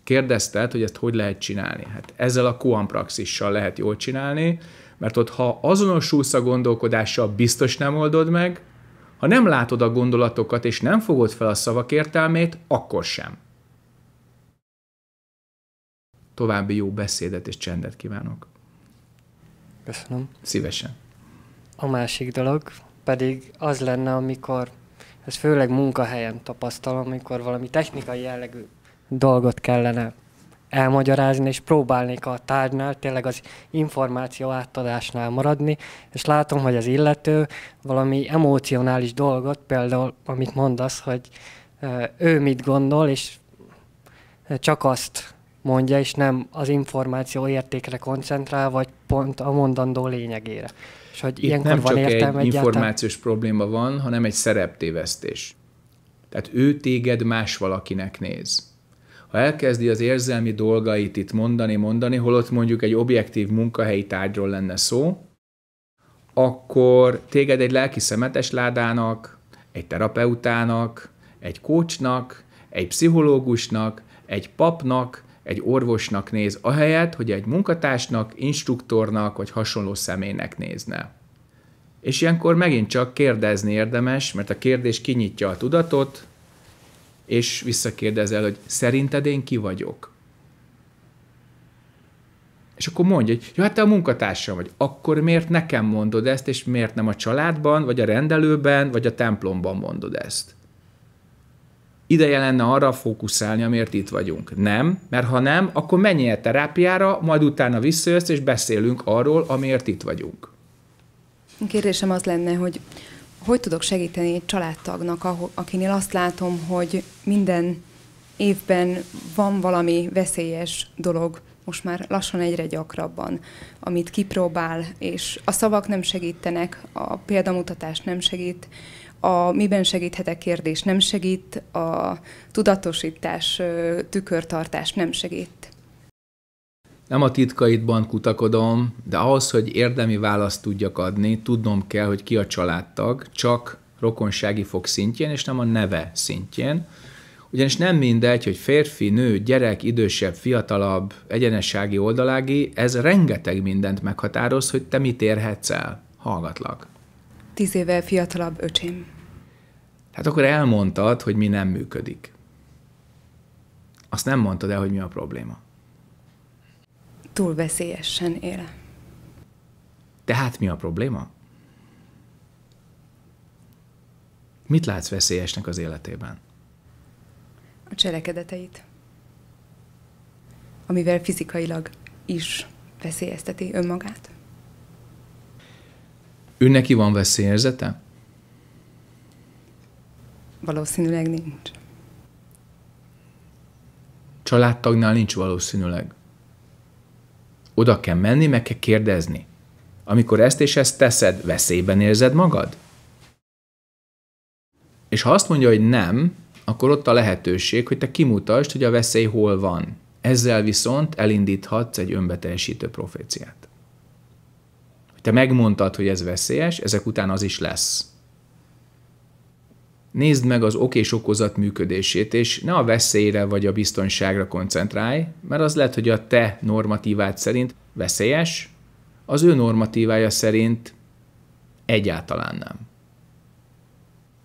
Kérdezted, hogy ezt hogy lehet csinálni? Hát ezzel a praxissal lehet jól csinálni, mert ott, ha azonosulsz a gondolkodással, biztos nem oldod meg, ha nem látod a gondolatokat és nem fogod fel a szavak értelmét, akkor sem. További jó beszédet és csendet kívánok. Köszönöm. Szívesen. A másik dolog pedig az lenne, amikor, ez főleg munkahelyen tapasztalom, amikor valami technikai jellegű dolgot kellene elmagyarázni, és próbálnék a tárgynál, tényleg az információ átadásnál maradni, és látom, hogy az illető valami emocionális dolgot, például amit mondasz, hogy ő mit gondol, és csak azt mondja, és nem az információ értékre koncentrál, vagy pont a mondandó lényegére. És hogy Itt ilyenkor nem van csak értelme egy egyáltalán... információs probléma van, hanem egy szereptévesztés. Tehát ő téged más valakinek néz ha elkezdi az érzelmi dolgait itt mondani, mondani, holott mondjuk egy objektív munkahelyi tárgyról lenne szó, akkor téged egy lelki szemetes ládának, egy terapeutának, egy kócsnak, egy pszichológusnak, egy papnak, egy orvosnak néz, ahelyett, hogy egy munkatársnak, instruktornak vagy hasonló személynek nézne. És ilyenkor megint csak kérdezni érdemes, mert a kérdés kinyitja a tudatot, és visszakérdezel, hogy szerinted én ki vagyok? És akkor mondja, hogy jó, hát te a munkatársam vagy, akkor miért nekem mondod ezt, és miért nem a családban, vagy a rendelőben, vagy a templomban mondod ezt? Ideje lenne arra fókuszálni, amiért itt vagyunk. Nem, mert ha nem, akkor menjél terápiára, majd utána visszajössz, és beszélünk arról, amiért itt vagyunk. Kérdésem az lenne, hogy hogy tudok segíteni egy családtagnak, akinél azt látom, hogy minden évben van valami veszélyes dolog, most már lassan egyre gyakrabban, amit kipróbál, és a szavak nem segítenek, a példamutatás nem segít, a miben segíthetek kérdés nem segít, a tudatosítás, tükörtartás nem segít nem a titkaidban kutakodom, de ahhoz, hogy érdemi választ tudjak adni, tudnom kell, hogy ki a családtag, csak rokonsági fok szintjén, és nem a neve szintjén. Ugyanis nem mindegy, hogy férfi, nő, gyerek, idősebb, fiatalabb, egyenessági, oldalági, ez rengeteg mindent meghatároz, hogy te mit érhetsz el. Hallgatlak. Tíz éve fiatalabb öcsém. Hát akkor elmondtad, hogy mi nem működik. Azt nem mondtad el, hogy mi a probléma túl veszélyesen él. Tehát mi a probléma? Mit látsz veszélyesnek az életében? A cselekedeteit, amivel fizikailag is veszélyezteti önmagát. Ő neki van veszélyérzete? Valószínűleg nincs. Családtagnál nincs valószínűleg. Oda kell menni, meg kell kérdezni. Amikor ezt és ezt teszed, veszélyben érzed magad? És ha azt mondja, hogy nem, akkor ott a lehetőség, hogy te kimutasd, hogy a veszély hol van. Ezzel viszont elindíthatsz egy önbeteljesítő proféciát. Te megmondtad, hogy ez veszélyes, ezek után az is lesz nézd meg az ok és okozat működését, és ne a veszélyre vagy a biztonságra koncentrálj, mert az lehet, hogy a te normatívád szerint veszélyes, az ő normatívája szerint egyáltalán nem.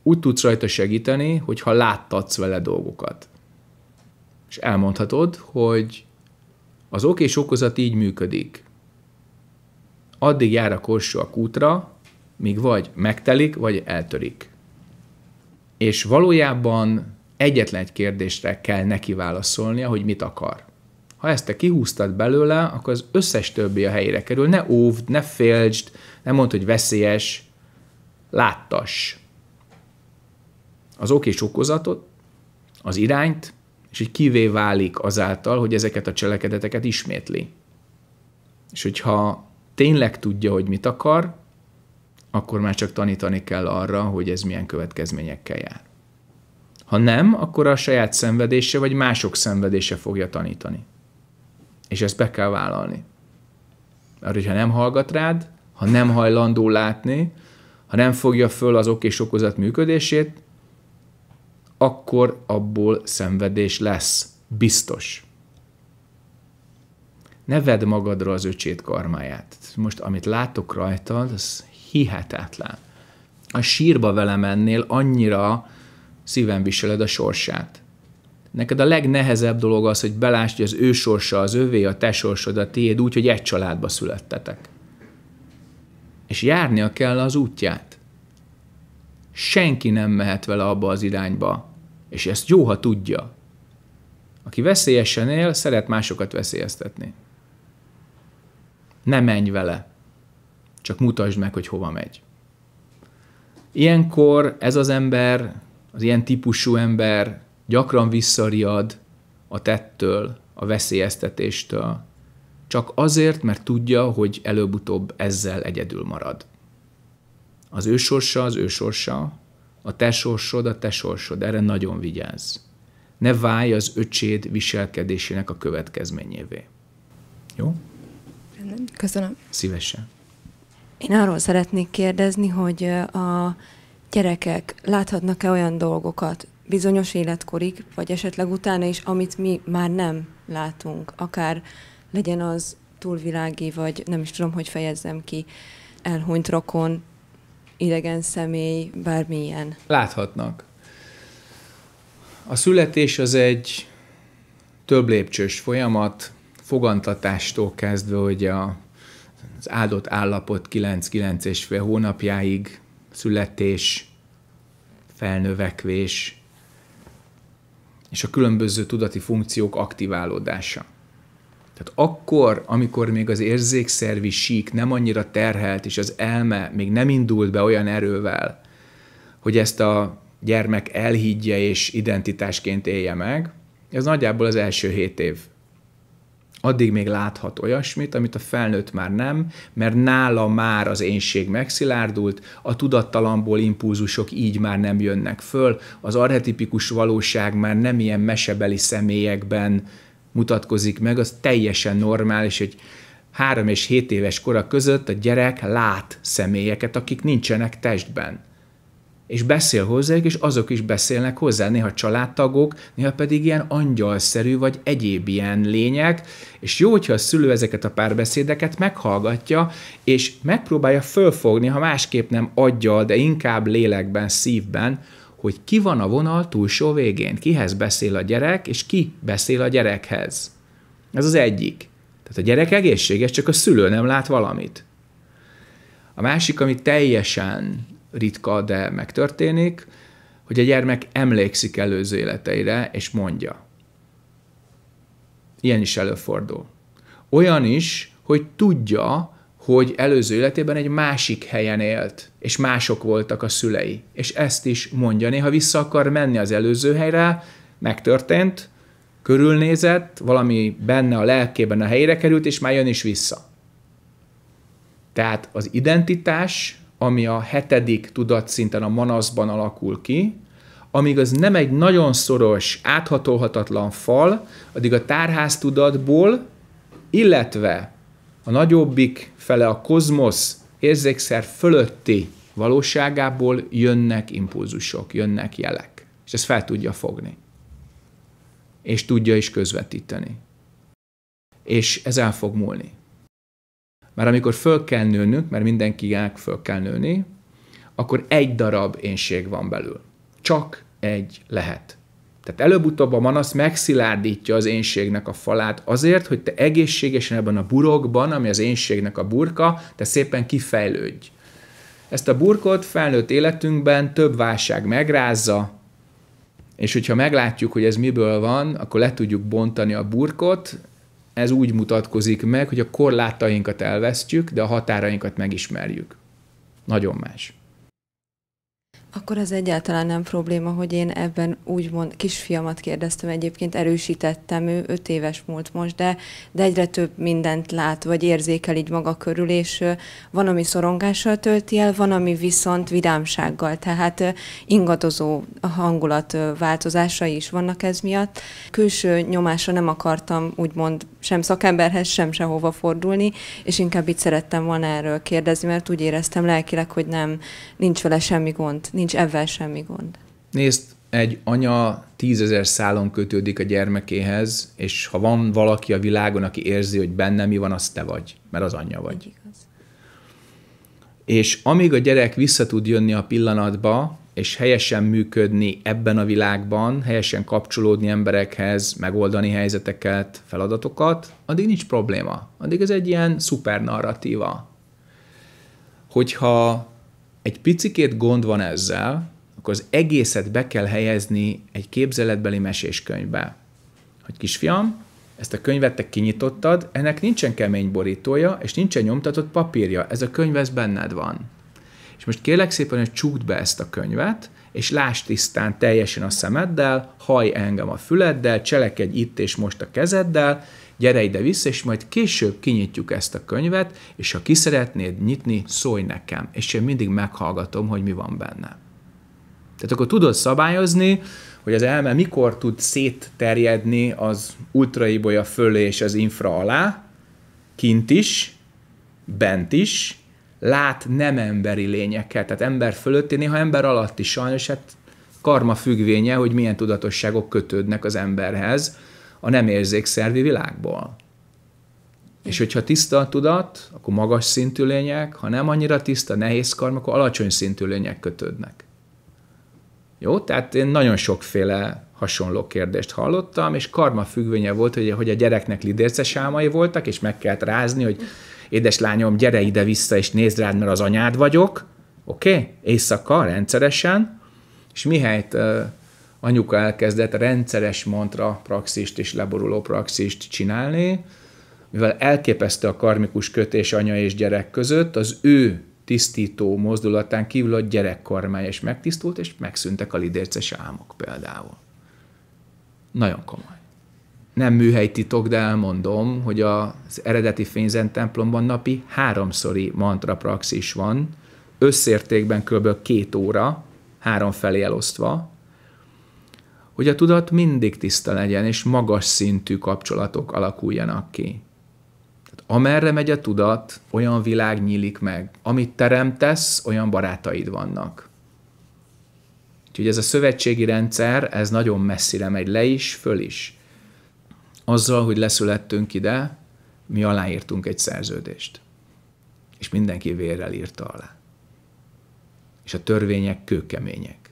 Úgy tudsz rajta segíteni, hogyha láttatsz vele dolgokat. És elmondhatod, hogy az ok és okozat így működik. Addig jár a korsó a kútra, míg vagy megtelik, vagy eltörik és valójában egyetlen egy kérdésre kell neki válaszolnia, hogy mit akar. Ha ezt te kihúztad belőle, akkor az összes többi a helyére kerül. Ne óvd, ne féltsd, ne mondd, hogy veszélyes, láttas az ok és okozatot, az irányt, és hogy kivé válik azáltal, hogy ezeket a cselekedeteket ismétli. És hogyha tényleg tudja, hogy mit akar, akkor már csak tanítani kell arra, hogy ez milyen következményekkel jár. Ha nem, akkor a saját szenvedése vagy mások szenvedése fogja tanítani. És ezt be kell vállalni. Mert hogyha nem hallgat rád, ha nem hajlandó látni, ha nem fogja föl az ok és okozat működését, akkor abból szenvedés lesz. Biztos. Ne vedd magadra az öcsét karmáját. Most, amit látok rajtad, az hihetetlen. A sírba vele mennél, annyira szíven viseled a sorsát. Neked a legnehezebb dolog az, hogy belásd, hogy az ő sorsa az övé, a te sorsod a tiéd, úgy, hogy egy családba születtetek. És járnia kell az útját. Senki nem mehet vele abba az irányba, és ezt jó, ha tudja. Aki veszélyesen él, szeret másokat veszélyeztetni. Ne menj vele. Csak mutasd meg, hogy hova megy. Ilyenkor ez az ember, az ilyen típusú ember gyakran visszariad a tettől, a veszélyeztetéstől, csak azért, mert tudja, hogy előbb-utóbb ezzel egyedül marad. Az ő sorsa az ő sorsa, a te sorsod a te sorsod, erre nagyon vigyázz. Ne válj az öcséd viselkedésének a következményévé. Jó? Köszönöm. Szívesen. Én arról szeretnék kérdezni, hogy a gyerekek láthatnak-e olyan dolgokat bizonyos életkorig, vagy esetleg utána is, amit mi már nem látunk, akár legyen az túlvilági, vagy nem is tudom, hogy fejezzem ki, elhunyt rokon, idegen személy, bármilyen. Láthatnak. A születés az egy több lépcsős folyamat, fogantatástól kezdve, hogy a az áldott állapot 9-9 és fél hónapjáig, születés, felnövekvés, és a különböző tudati funkciók aktiválódása. Tehát akkor, amikor még az érzékszervi sík nem annyira terhelt, és az elme még nem indult be olyan erővel, hogy ezt a gyermek elhiggye és identitásként élje meg, ez nagyjából az első hét év addig még láthat olyasmit, amit a felnőtt már nem, mert nála már az énség megszilárdult, a tudattalamból impulzusok így már nem jönnek föl, az arhetipikus valóság már nem ilyen mesebeli személyekben mutatkozik meg, az teljesen normális, hogy három és hét éves kora között a gyerek lát személyeket, akik nincsenek testben és beszél hozzájuk, és azok is beszélnek hozzá, néha családtagok, néha pedig ilyen angyalszerű, vagy egyéb ilyen lények, és jó, hogyha a szülő ezeket a párbeszédeket meghallgatja, és megpróbálja fölfogni, ha másképp nem adja, de inkább lélekben, szívben, hogy ki van a vonal túlsó végén, kihez beszél a gyerek, és ki beszél a gyerekhez. Ez az egyik. Tehát a gyerek egészséges, csak a szülő nem lát valamit. A másik, ami teljesen ritka, de megtörténik, hogy a gyermek emlékszik előző életeire, és mondja. Ilyen is előfordul. Olyan is, hogy tudja, hogy előző életében egy másik helyen élt, és mások voltak a szülei. És ezt is mondja. Néha vissza akar menni az előző helyre, megtörtént, körülnézett, valami benne a lelkében a helyére került, és már jön is vissza. Tehát az identitás ami a hetedik tudatszinten, a manaszban alakul ki, amíg az nem egy nagyon szoros, áthatolhatatlan fal, addig a tárház tudatból, illetve a nagyobbik fele a kozmosz érzékszer fölötti valóságából jönnek impulzusok, jönnek jelek. És ezt fel tudja fogni. És tudja is közvetíteni. És el fog múlni. Mert amikor föl kell nőnünk, mert mindenkinek föl kell nőni, akkor egy darab énség van belül. Csak egy lehet. Tehát előbb-utóbb a manasz megszilárdítja az énségnek a falát azért, hogy te egészségesen ebben a burokban, ami az énségnek a burka, te szépen kifejlődj. Ezt a burkot felnőtt életünkben több válság megrázza, és hogyha meglátjuk, hogy ez miből van, akkor le tudjuk bontani a burkot, ez úgy mutatkozik meg, hogy a korlátainkat elvesztjük, de a határainkat megismerjük. Nagyon más. Akkor az egyáltalán nem probléma, hogy én ebben úgymond kisfiamat kérdeztem, egyébként erősítettem, ő öt éves múlt most, de, de egyre több mindent lát, vagy érzékel így maga körül, és van, ami szorongással tölti el, van, ami viszont vidámsággal, tehát ingadozó hangulat változásai is vannak ez miatt. Külső nyomásra nem akartam úgymond sem szakemberhez, sem sehova fordulni, és inkább itt szerettem volna erről kérdezni, mert úgy éreztem lelkileg, hogy nem, nincs vele semmi gond, nincs ebben semmi gond. Nézd, egy anya tízezer szálon kötődik a gyermekéhez, és ha van valaki a világon, aki érzi, hogy benne mi van, az te vagy, mert az anyja vagy. igaz. És amíg a gyerek vissza tud jönni a pillanatba, és helyesen működni ebben a világban, helyesen kapcsolódni emberekhez, megoldani helyzeteket, feladatokat, addig nincs probléma. Addig ez egy ilyen szuper narratíva. Hogyha egy picikét gond van ezzel, akkor az egészet be kell helyezni egy képzeletbeli meséskönyvbe. Hogy kisfiam, ezt a könyvet te kinyitottad, ennek nincsen kemény borítója, és nincsen nyomtatott papírja, ez a könyv, ez benned van és most kérlek szépen, hogy csukd be ezt a könyvet, és láss tisztán teljesen a szemeddel, haj engem a füleddel, cselekedj itt és most a kezeddel, gyere ide vissza, és majd később kinyitjuk ezt a könyvet, és ha ki szeretnéd nyitni, szólj nekem, és én mindig meghallgatom, hogy mi van benne. Tehát akkor tudod szabályozni, hogy az elme mikor tud szétterjedni az ultraibolya fölé és az infra alá, kint is, bent is, lát nem emberi lényeket, tehát ember fölötti, néha ember alatti sajnos, hát karma függvénye, hogy milyen tudatosságok kötődnek az emberhez a nem érzékszervi világból. És hogyha tiszta a tudat, akkor magas szintű lények, ha nem annyira tiszta, nehéz karma, akkor alacsony szintű lények kötődnek. Jó, tehát én nagyon sokféle hasonló kérdést hallottam, és karma függvénye volt, hogy, hogy a gyereknek lidérces álmai voltak, és meg kellett rázni, hogy édeslányom, gyere ide vissza, és nézd rád, mert az anyád vagyok, oké? Okay? Éjszaka, rendszeresen, és mihelyt uh, anyuka elkezdett rendszeres mantra praxist és leboruló praxist csinálni, mivel elképesztő a karmikus kötés anya és gyerek között, az ő tisztító mozdulatán kívül a gyerek is megtisztult, és megszűntek a lidérces álmok például. Nagyon komoly nem műhely titok, de elmondom, hogy az eredeti fényzen templomban napi háromszori mantra praxis van, összértékben kb. két óra, három felé elosztva, hogy a tudat mindig tiszta legyen, és magas szintű kapcsolatok alakuljanak ki. Tehát amerre megy a tudat, olyan világ nyílik meg. Amit teremtesz, olyan barátaid vannak. Úgyhogy ez a szövetségi rendszer, ez nagyon messzire megy le is, föl is azzal, hogy leszülettünk ide, mi aláírtunk egy szerződést. És mindenki vérrel írta alá. És a törvények kőkemények.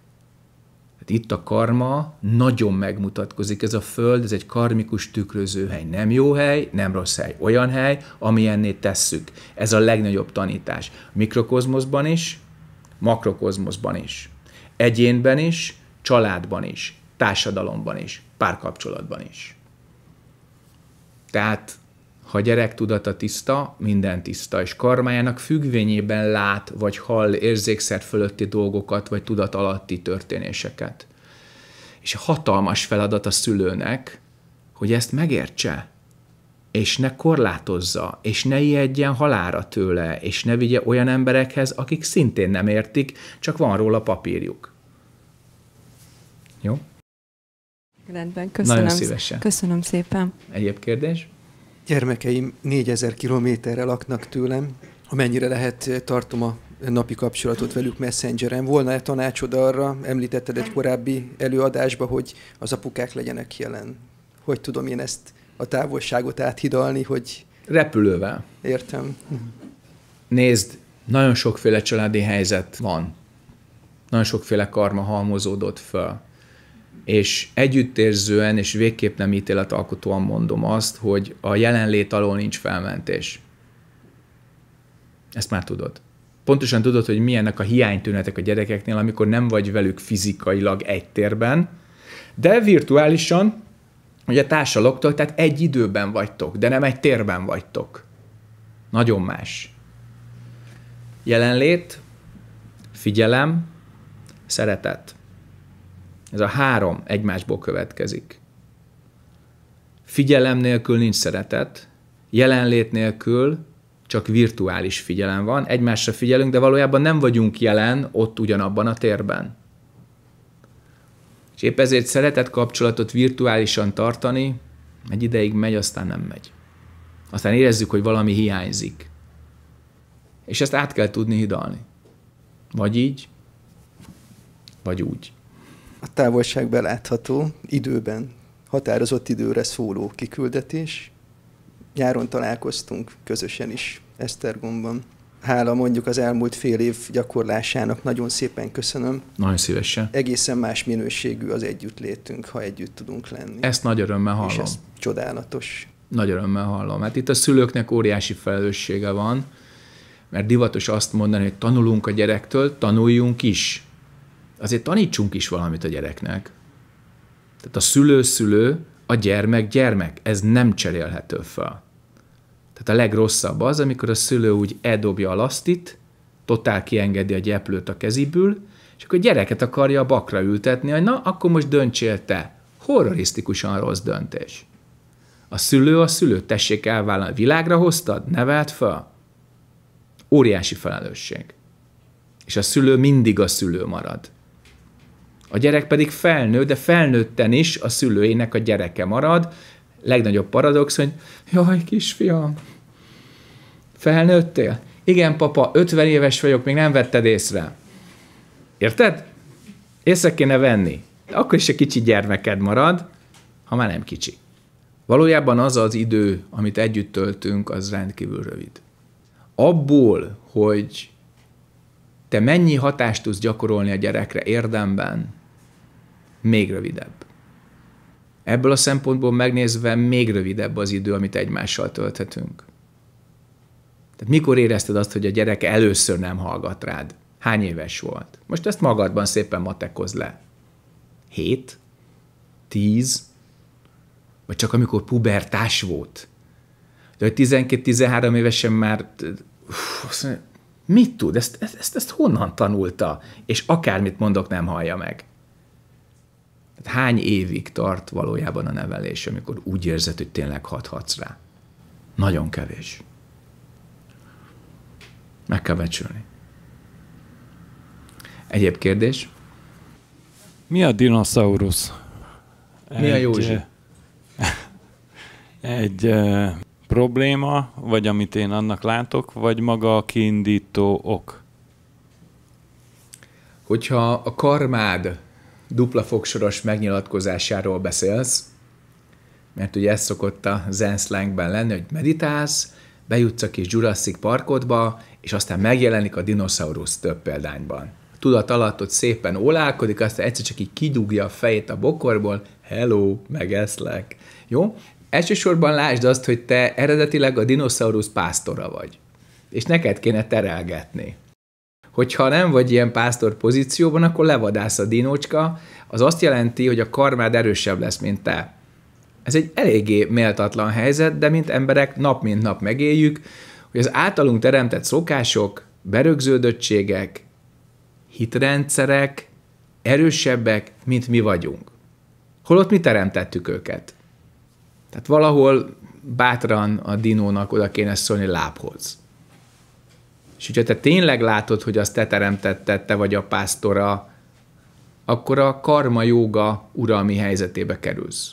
Tehát itt a karma nagyon megmutatkozik. Ez a föld, ez egy karmikus tükrözőhely. Nem jó hely, nem rossz hely. Olyan hely, amilyenné tesszük. Ez a legnagyobb tanítás. Mikrokozmoszban is, makrokozmoszban is. Egyénben is, családban is, társadalomban is, párkapcsolatban is. Tehát ha a gyerek tudata tiszta, minden tiszta, és karmájának függvényében lát vagy hall érzékszer fölötti dolgokat, vagy tudat alatti történéseket. És hatalmas feladat a szülőnek, hogy ezt megértse, és ne korlátozza, és ne ijedjen halára tőle, és ne vigye olyan emberekhez, akik szintén nem értik, csak van róla papírjuk. Jó? Rendben, köszönöm. Nagyon szívesen. Köszönöm szépen. Egyéb kérdés? Gyermekeim 4000 kilométerre laknak tőlem, amennyire lehet tartom a napi kapcsolatot velük messengeren. Volna-e tanácsod arra, említetted egy korábbi előadásba, hogy az apukák legyenek jelen? Hogy tudom én ezt a távolságot áthidalni, hogy... Repülővel. Értem. Nézd, nagyon sokféle családi helyzet van. Nagyon sokféle karma halmozódott föl és együttérzően és végképp nem ítéletalkotóan mondom azt, hogy a jelenlét alól nincs felmentés. Ezt már tudod. Pontosan tudod, hogy milyenek a hiánytünetek a gyerekeknél, amikor nem vagy velük fizikailag egy térben, de virtuálisan, ugye társaloktól, tehát egy időben vagytok, de nem egy térben vagytok. Nagyon más. Jelenlét, figyelem, szeretet. Ez a három egymásból következik. Figyelem nélkül nincs szeretet, jelenlét nélkül csak virtuális figyelem van, egymásra figyelünk, de valójában nem vagyunk jelen ott ugyanabban a térben. És épp ezért szeretett kapcsolatot virtuálisan tartani, egy ideig megy, aztán nem megy. Aztán érezzük, hogy valami hiányzik. És ezt át kell tudni hidalni. Vagy így, vagy úgy a távolságban látható, időben, határozott időre szóló kiküldetés. Nyáron találkoztunk közösen is Esztergomban. Hála mondjuk az elmúlt fél év gyakorlásának nagyon szépen köszönöm. Nagyon szívesen. Egészen más minőségű az együttlétünk, ha együtt tudunk lenni. Ezt nagy örömmel hallom. És ez csodálatos. Nagy örömmel hallom. Hát itt a szülőknek óriási felelőssége van, mert divatos azt mondani, hogy tanulunk a gyerektől, tanuljunk is azért tanítsunk is valamit a gyereknek. Tehát a szülő-szülő, a gyermek-gyermek, ez nem cserélhető fel. Tehát a legrosszabb az, amikor a szülő úgy edobja a lasztit, totál kiengedi a gyeplőt a keziből, és akkor a gyereket akarja a bakra ültetni, hogy na, akkor most döntsél te. Horrorisztikusan rossz döntés. A szülő a szülő, tessék elvállalni. Világra hoztad, nevelt fel. Óriási felelősség. És a szülő mindig a szülő marad. A gyerek pedig felnő, de felnőtten is a szülőjének a gyereke marad. Legnagyobb paradox, hogy jaj, kisfiam, felnőttél? Igen, papa, 50 éves vagyok, még nem vetted észre. Érted? Észre kéne venni. Akkor is egy kicsi gyermeked marad, ha már nem kicsi. Valójában az az idő, amit együtt töltünk, az rendkívül rövid. Abból, hogy te mennyi hatást tudsz gyakorolni a gyerekre érdemben, még rövidebb. Ebből a szempontból megnézve még rövidebb az idő, amit egymással tölthetünk. Tehát mikor érezted azt, hogy a gyerek először nem hallgat rád? Hány éves volt? Most ezt magadban szépen matekozz le. Hét? Tíz? Vagy csak amikor pubertás volt? De hogy 12-13 évesen már... Uff, mit tud? Ezt, ezt, ezt, ezt honnan tanulta? És akármit mondok, nem hallja meg. Tehát hány évig tart valójában a nevelés, amikor úgy érzed, hogy tényleg hathatsz rá? Nagyon kevés. Meg kell becsülni. Egyéb kérdés? Mi a dinoszaurusz? Mi a Józsi? Egy e, probléma, vagy amit én annak látok, vagy maga a kiindító ok? Hogyha a karmád dupla fogsoros megnyilatkozásáról beszélsz, mert ugye ez szokott a slangben lenni, hogy meditálsz, bejutsz a kis Jurassic Parkodba, és aztán megjelenik a dinoszaurusz több példányban. A tudat alatt ott szépen ólálkodik, aztán egyszer csak így kidugja a fejét a bokorból, hello, megeszlek. Jó? Elsősorban lásd azt, hogy te eredetileg a dinoszaurusz pásztora vagy, és neked kéne terelgetni hogyha nem vagy ilyen pásztor pozícióban, akkor levadász a dinócska, az azt jelenti, hogy a karmád erősebb lesz, mint te. Ez egy eléggé méltatlan helyzet, de mint emberek nap mint nap megéljük, hogy az általunk teremtett szokások, berögződöttségek, hitrendszerek erősebbek, mint mi vagyunk. Holott mi teremtettük őket. Tehát valahol bátran a dinónak oda kéne szólni lábhoz. És hogyha te tényleg látod, hogy azt te teremtetted, te vagy a pásztora, akkor a karma joga uralmi helyzetébe kerülsz.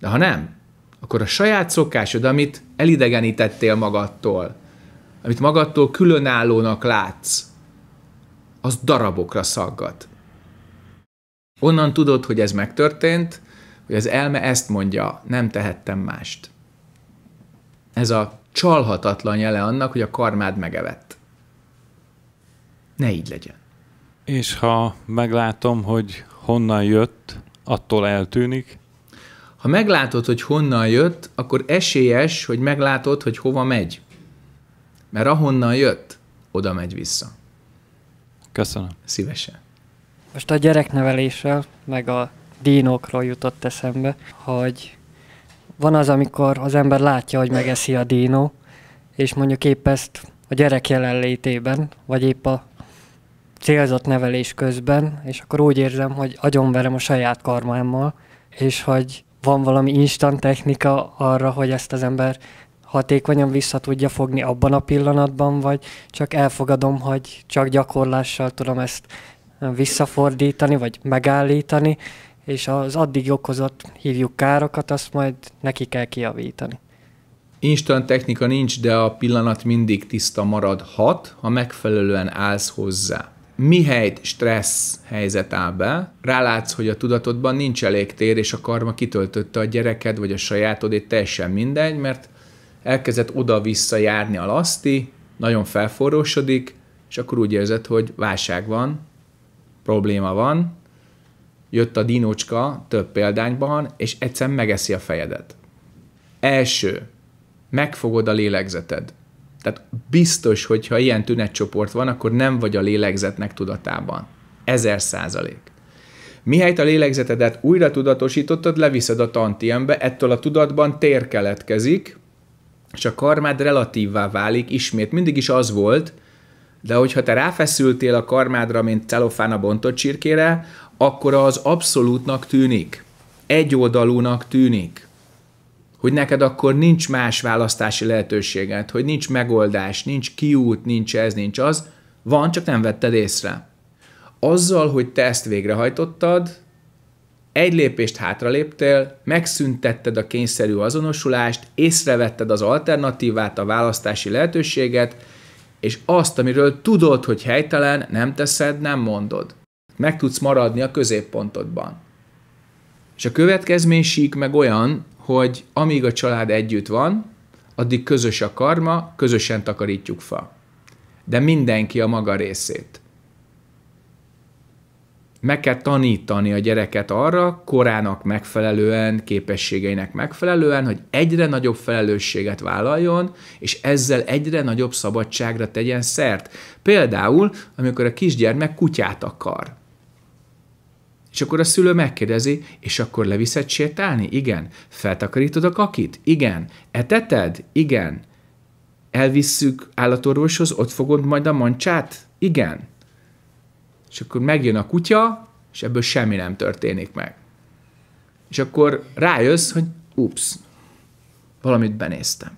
De ha nem, akkor a saját szokásod, amit elidegenítettél magadtól, amit magadtól különállónak látsz, az darabokra szaggat. Onnan tudod, hogy ez megtörtént, hogy az elme ezt mondja, nem tehettem mást. Ez a csalhatatlan jele annak, hogy a karmád megevett. Ne így legyen. És ha meglátom, hogy honnan jött, attól eltűnik? Ha meglátod, hogy honnan jött, akkor esélyes, hogy meglátod, hogy hova megy. Mert ahonnan jött, oda megy vissza. Köszönöm. Szívesen. Most a gyerekneveléssel, meg a dínokról jutott eszembe, hogy van az, amikor az ember látja, hogy megeszi a dino, és mondjuk épp ezt a gyerek jelenlétében, vagy épp a célzott nevelés közben, és akkor úgy érzem, hogy agyonverem a saját karmámmal, és hogy van valami instant technika arra, hogy ezt az ember hatékonyan vissza tudja fogni abban a pillanatban, vagy csak elfogadom, hogy csak gyakorlással tudom ezt visszafordítani, vagy megállítani, és az addig okozott hívjuk károkat, azt majd neki kell kiavítani. Instant technika nincs, de a pillanat mindig tiszta maradhat, ha megfelelően állsz hozzá. Mihelyt stressz helyzet áll be, rálátsz, hogy a tudatodban nincs elég tér, és a karma kitöltötte a gyereked, vagy a sajátodét, teljesen mindegy, mert elkezdett oda-vissza járni a laszti, nagyon felforrósodik, és akkor úgy érzed, hogy válság van, probléma van, jött a dinocska több példányban, és egyszer megeszi a fejedet. Első, megfogod a lélegzeted. Tehát biztos, hogyha ilyen tünetcsoport van, akkor nem vagy a lélegzetnek tudatában. Ezer százalék. Mihelyt a lélegzetedet újra tudatosítottad, leviszed a tantiembe, ettől a tudatban tér keletkezik, és a karmád relatívvá válik ismét. Mindig is az volt, de hogyha te ráfeszültél a karmádra, mint celofán a bontott csirkére, akkor az abszolútnak tűnik, egyoldalúnak tűnik, hogy neked akkor nincs más választási lehetőséged, hogy nincs megoldás, nincs kiút, nincs ez, nincs az, van, csak nem vetted észre. Azzal, hogy te ezt végrehajtottad, egy lépést hátraléptél, megszüntetted a kényszerű azonosulást, észrevetted az alternatívát, a választási lehetőséget, és azt, amiről tudod, hogy helytelen, nem teszed, nem mondod. Meg tudsz maradni a középpontodban. És a következménység meg olyan, hogy amíg a család együtt van, addig közös a karma, közösen takarítjuk fa. De mindenki a maga részét. Meg kell tanítani a gyereket arra, korának megfelelően, képességeinek megfelelően, hogy egyre nagyobb felelősséget vállaljon, és ezzel egyre nagyobb szabadságra tegyen szert. Például, amikor a kisgyermek kutyát akar és akkor a szülő megkérdezi, és akkor leviszed sétálni? Igen. Feltakarítod a kakit? Igen. Eteted? Igen. Elvisszük állatorvoshoz, ott fogod majd a mancsát? Igen. És akkor megjön a kutya, és ebből semmi nem történik meg. És akkor rájössz, hogy ups, valamit benéztem.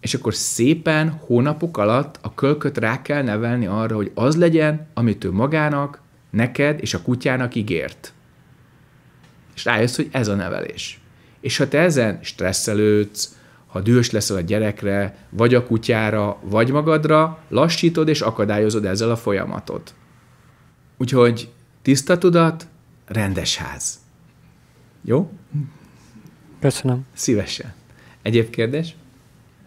És akkor szépen hónapok alatt a kölköt rá kell nevelni arra, hogy az legyen, amit ő magának, neked és a kutyának ígért. És rájössz, hogy ez a nevelés. És ha te ezen stresszelődsz, ha dühös leszel a gyerekre, vagy a kutyára, vagy magadra, lassítod és akadályozod ezzel a folyamatot. Úgyhogy tiszta tudat, rendes ház. Jó? Köszönöm. Szívesen. Egyéb kérdés?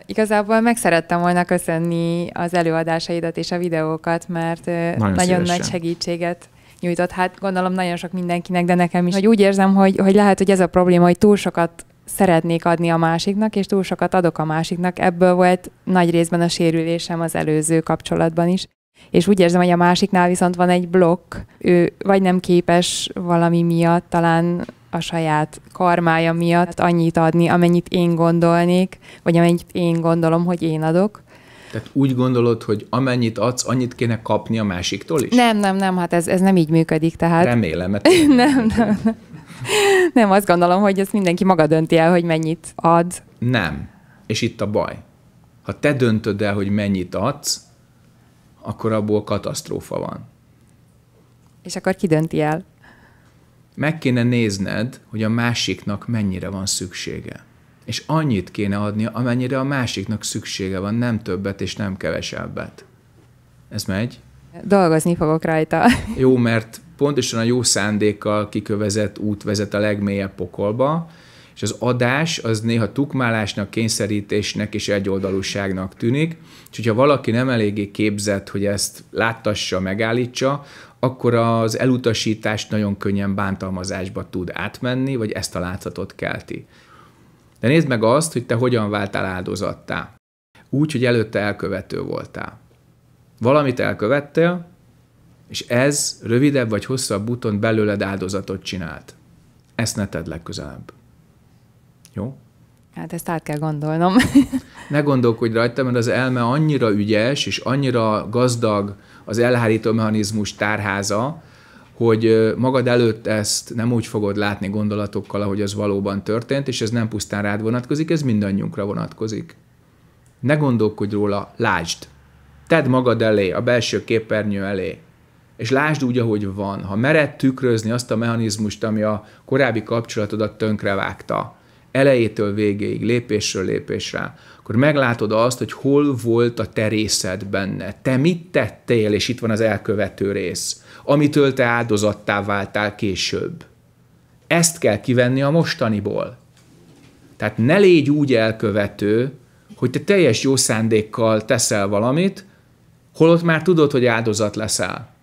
igazából meg szerettem volna köszönni az előadásaidat és a videókat, mert nagyon, nagyon nagy segítséget nyújtott. Hát gondolom nagyon sok mindenkinek, de nekem is. Hogy úgy érzem, hogy, hogy lehet, hogy ez a probléma, hogy túl sokat szeretnék adni a másiknak, és túl sokat adok a másiknak. Ebből volt nagy részben a sérülésem az előző kapcsolatban is. És úgy érzem, hogy a másiknál viszont van egy blokk, ő vagy nem képes valami miatt, talán a saját karmája miatt annyit adni, amennyit én gondolnék, vagy amennyit én gondolom, hogy én adok. Tehát úgy gondolod, hogy amennyit adsz, annyit kéne kapni a másiktól is? Nem, nem, nem, hát ez, ez nem így működik, tehát... Remélem. Mert nem, nem, nem, nem. Nem, azt gondolom, hogy ezt mindenki maga dönti el, hogy mennyit ad. Nem. És itt a baj. Ha te döntöd el, hogy mennyit adsz, akkor abból katasztrófa van. És akkor ki dönti el? meg kéne nézned, hogy a másiknak mennyire van szüksége. És annyit kéne adni, amennyire a másiknak szüksége van, nem többet és nem kevesebbet. Ez megy? Dolgozni fogok rajta. Jó, mert pontosan a jó szándékkal kikövezett út vezet a legmélyebb pokolba, és az adás az néha tukmálásnak, kényszerítésnek és egyoldalúságnak tűnik, és hogyha valaki nem eléggé képzett, hogy ezt láttassa, megállítsa, akkor az elutasítást nagyon könnyen bántalmazásba tud átmenni, vagy ezt a látszatot kelti. De nézd meg azt, hogy te hogyan váltál áldozattá. Úgy, hogy előtte elkövető voltál. Valamit elkövettél, és ez rövidebb vagy hosszabb úton belőled áldozatot csinált. Ezt ne tedd legközelebb. Jó? Hát ezt át kell gondolnom. ne gondolkodj rajta, mert az elme annyira ügyes és annyira gazdag az elhárító mechanizmus tárháza, hogy magad előtt ezt nem úgy fogod látni gondolatokkal, ahogy az valóban történt, és ez nem pusztán rád vonatkozik, ez mindannyiunkra vonatkozik. Ne gondolkodj róla, lásd. Tedd magad elé, a belső képernyő elé, és lásd úgy, ahogy van. Ha mered tükrözni azt a mechanizmust, ami a korábbi kapcsolatodat tönkre vágta elejétől végéig, lépésről lépésre, akkor meglátod azt, hogy hol volt a te részed benne. Te mit tettél, és itt van az elkövető rész, amitől te áldozattá váltál később. Ezt kell kivenni a mostaniból. Tehát ne légy úgy elkövető, hogy te teljes jó szándékkal teszel valamit, holott már tudod, hogy áldozat leszel.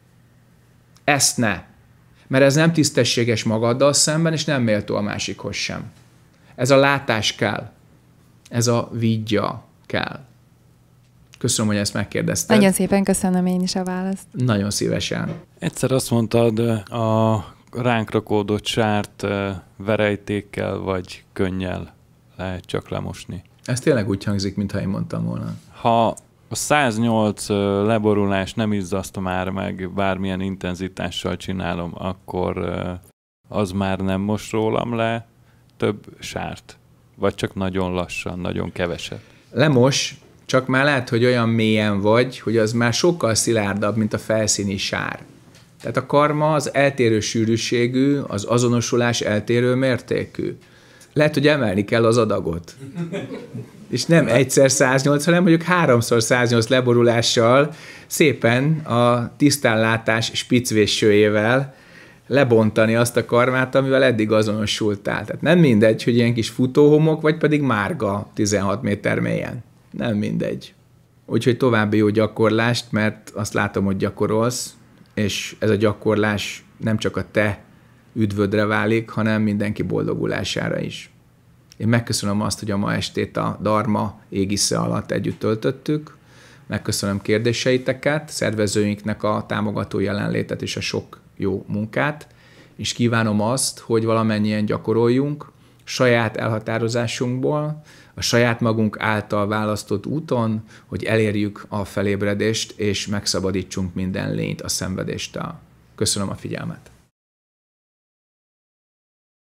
Ezt ne. Mert ez nem tisztességes magaddal szemben, és nem méltó a másikhoz sem. Ez a látás kell. Ez a vigya kell. Köszönöm, hogy ezt megkérdezted. Nagyon szépen köszönöm én is a választ. Nagyon szívesen. Egyszer azt mondtad, a ránk rakódott sárt verejtékkel vagy könnyel lehet csak lemosni. Ez tényleg úgy hangzik, mintha én mondtam volna. Ha a 108 leborulás nem izzaszt már meg, bármilyen intenzitással csinálom, akkor az már nem most rólam le, több sárt? Vagy csak nagyon lassan, nagyon keveset? Lemos, csak már lehet, hogy olyan mélyen vagy, hogy az már sokkal szilárdabb, mint a felszíni sár. Tehát a karma az eltérő sűrűségű, az azonosulás eltérő mértékű. Lehet, hogy emelni kell az adagot. És nem egyszer 108, hanem mondjuk háromszor 108 leborulással, szépen a tisztánlátás spicvésőjével lebontani azt a karmát, amivel eddig azonosultál. Tehát nem mindegy, hogy ilyen kis futóhomok, vagy pedig márga 16 méter mélyen. Nem mindegy. Úgyhogy további jó gyakorlást, mert azt látom, hogy gyakorolsz, és ez a gyakorlás nem csak a te üdvödre válik, hanem mindenki boldogulására is. Én megköszönöm azt, hogy a ma estét a Dharma égisze alatt együtt töltöttük. Megköszönöm kérdéseiteket, szervezőinknek a támogató jelenlétet és a sok jó munkát, és kívánom azt, hogy valamennyien gyakoroljunk saját elhatározásunkból, a saját magunk által választott úton, hogy elérjük a felébredést, és megszabadítsunk minden lényt a szenvedéstől. Köszönöm a figyelmet!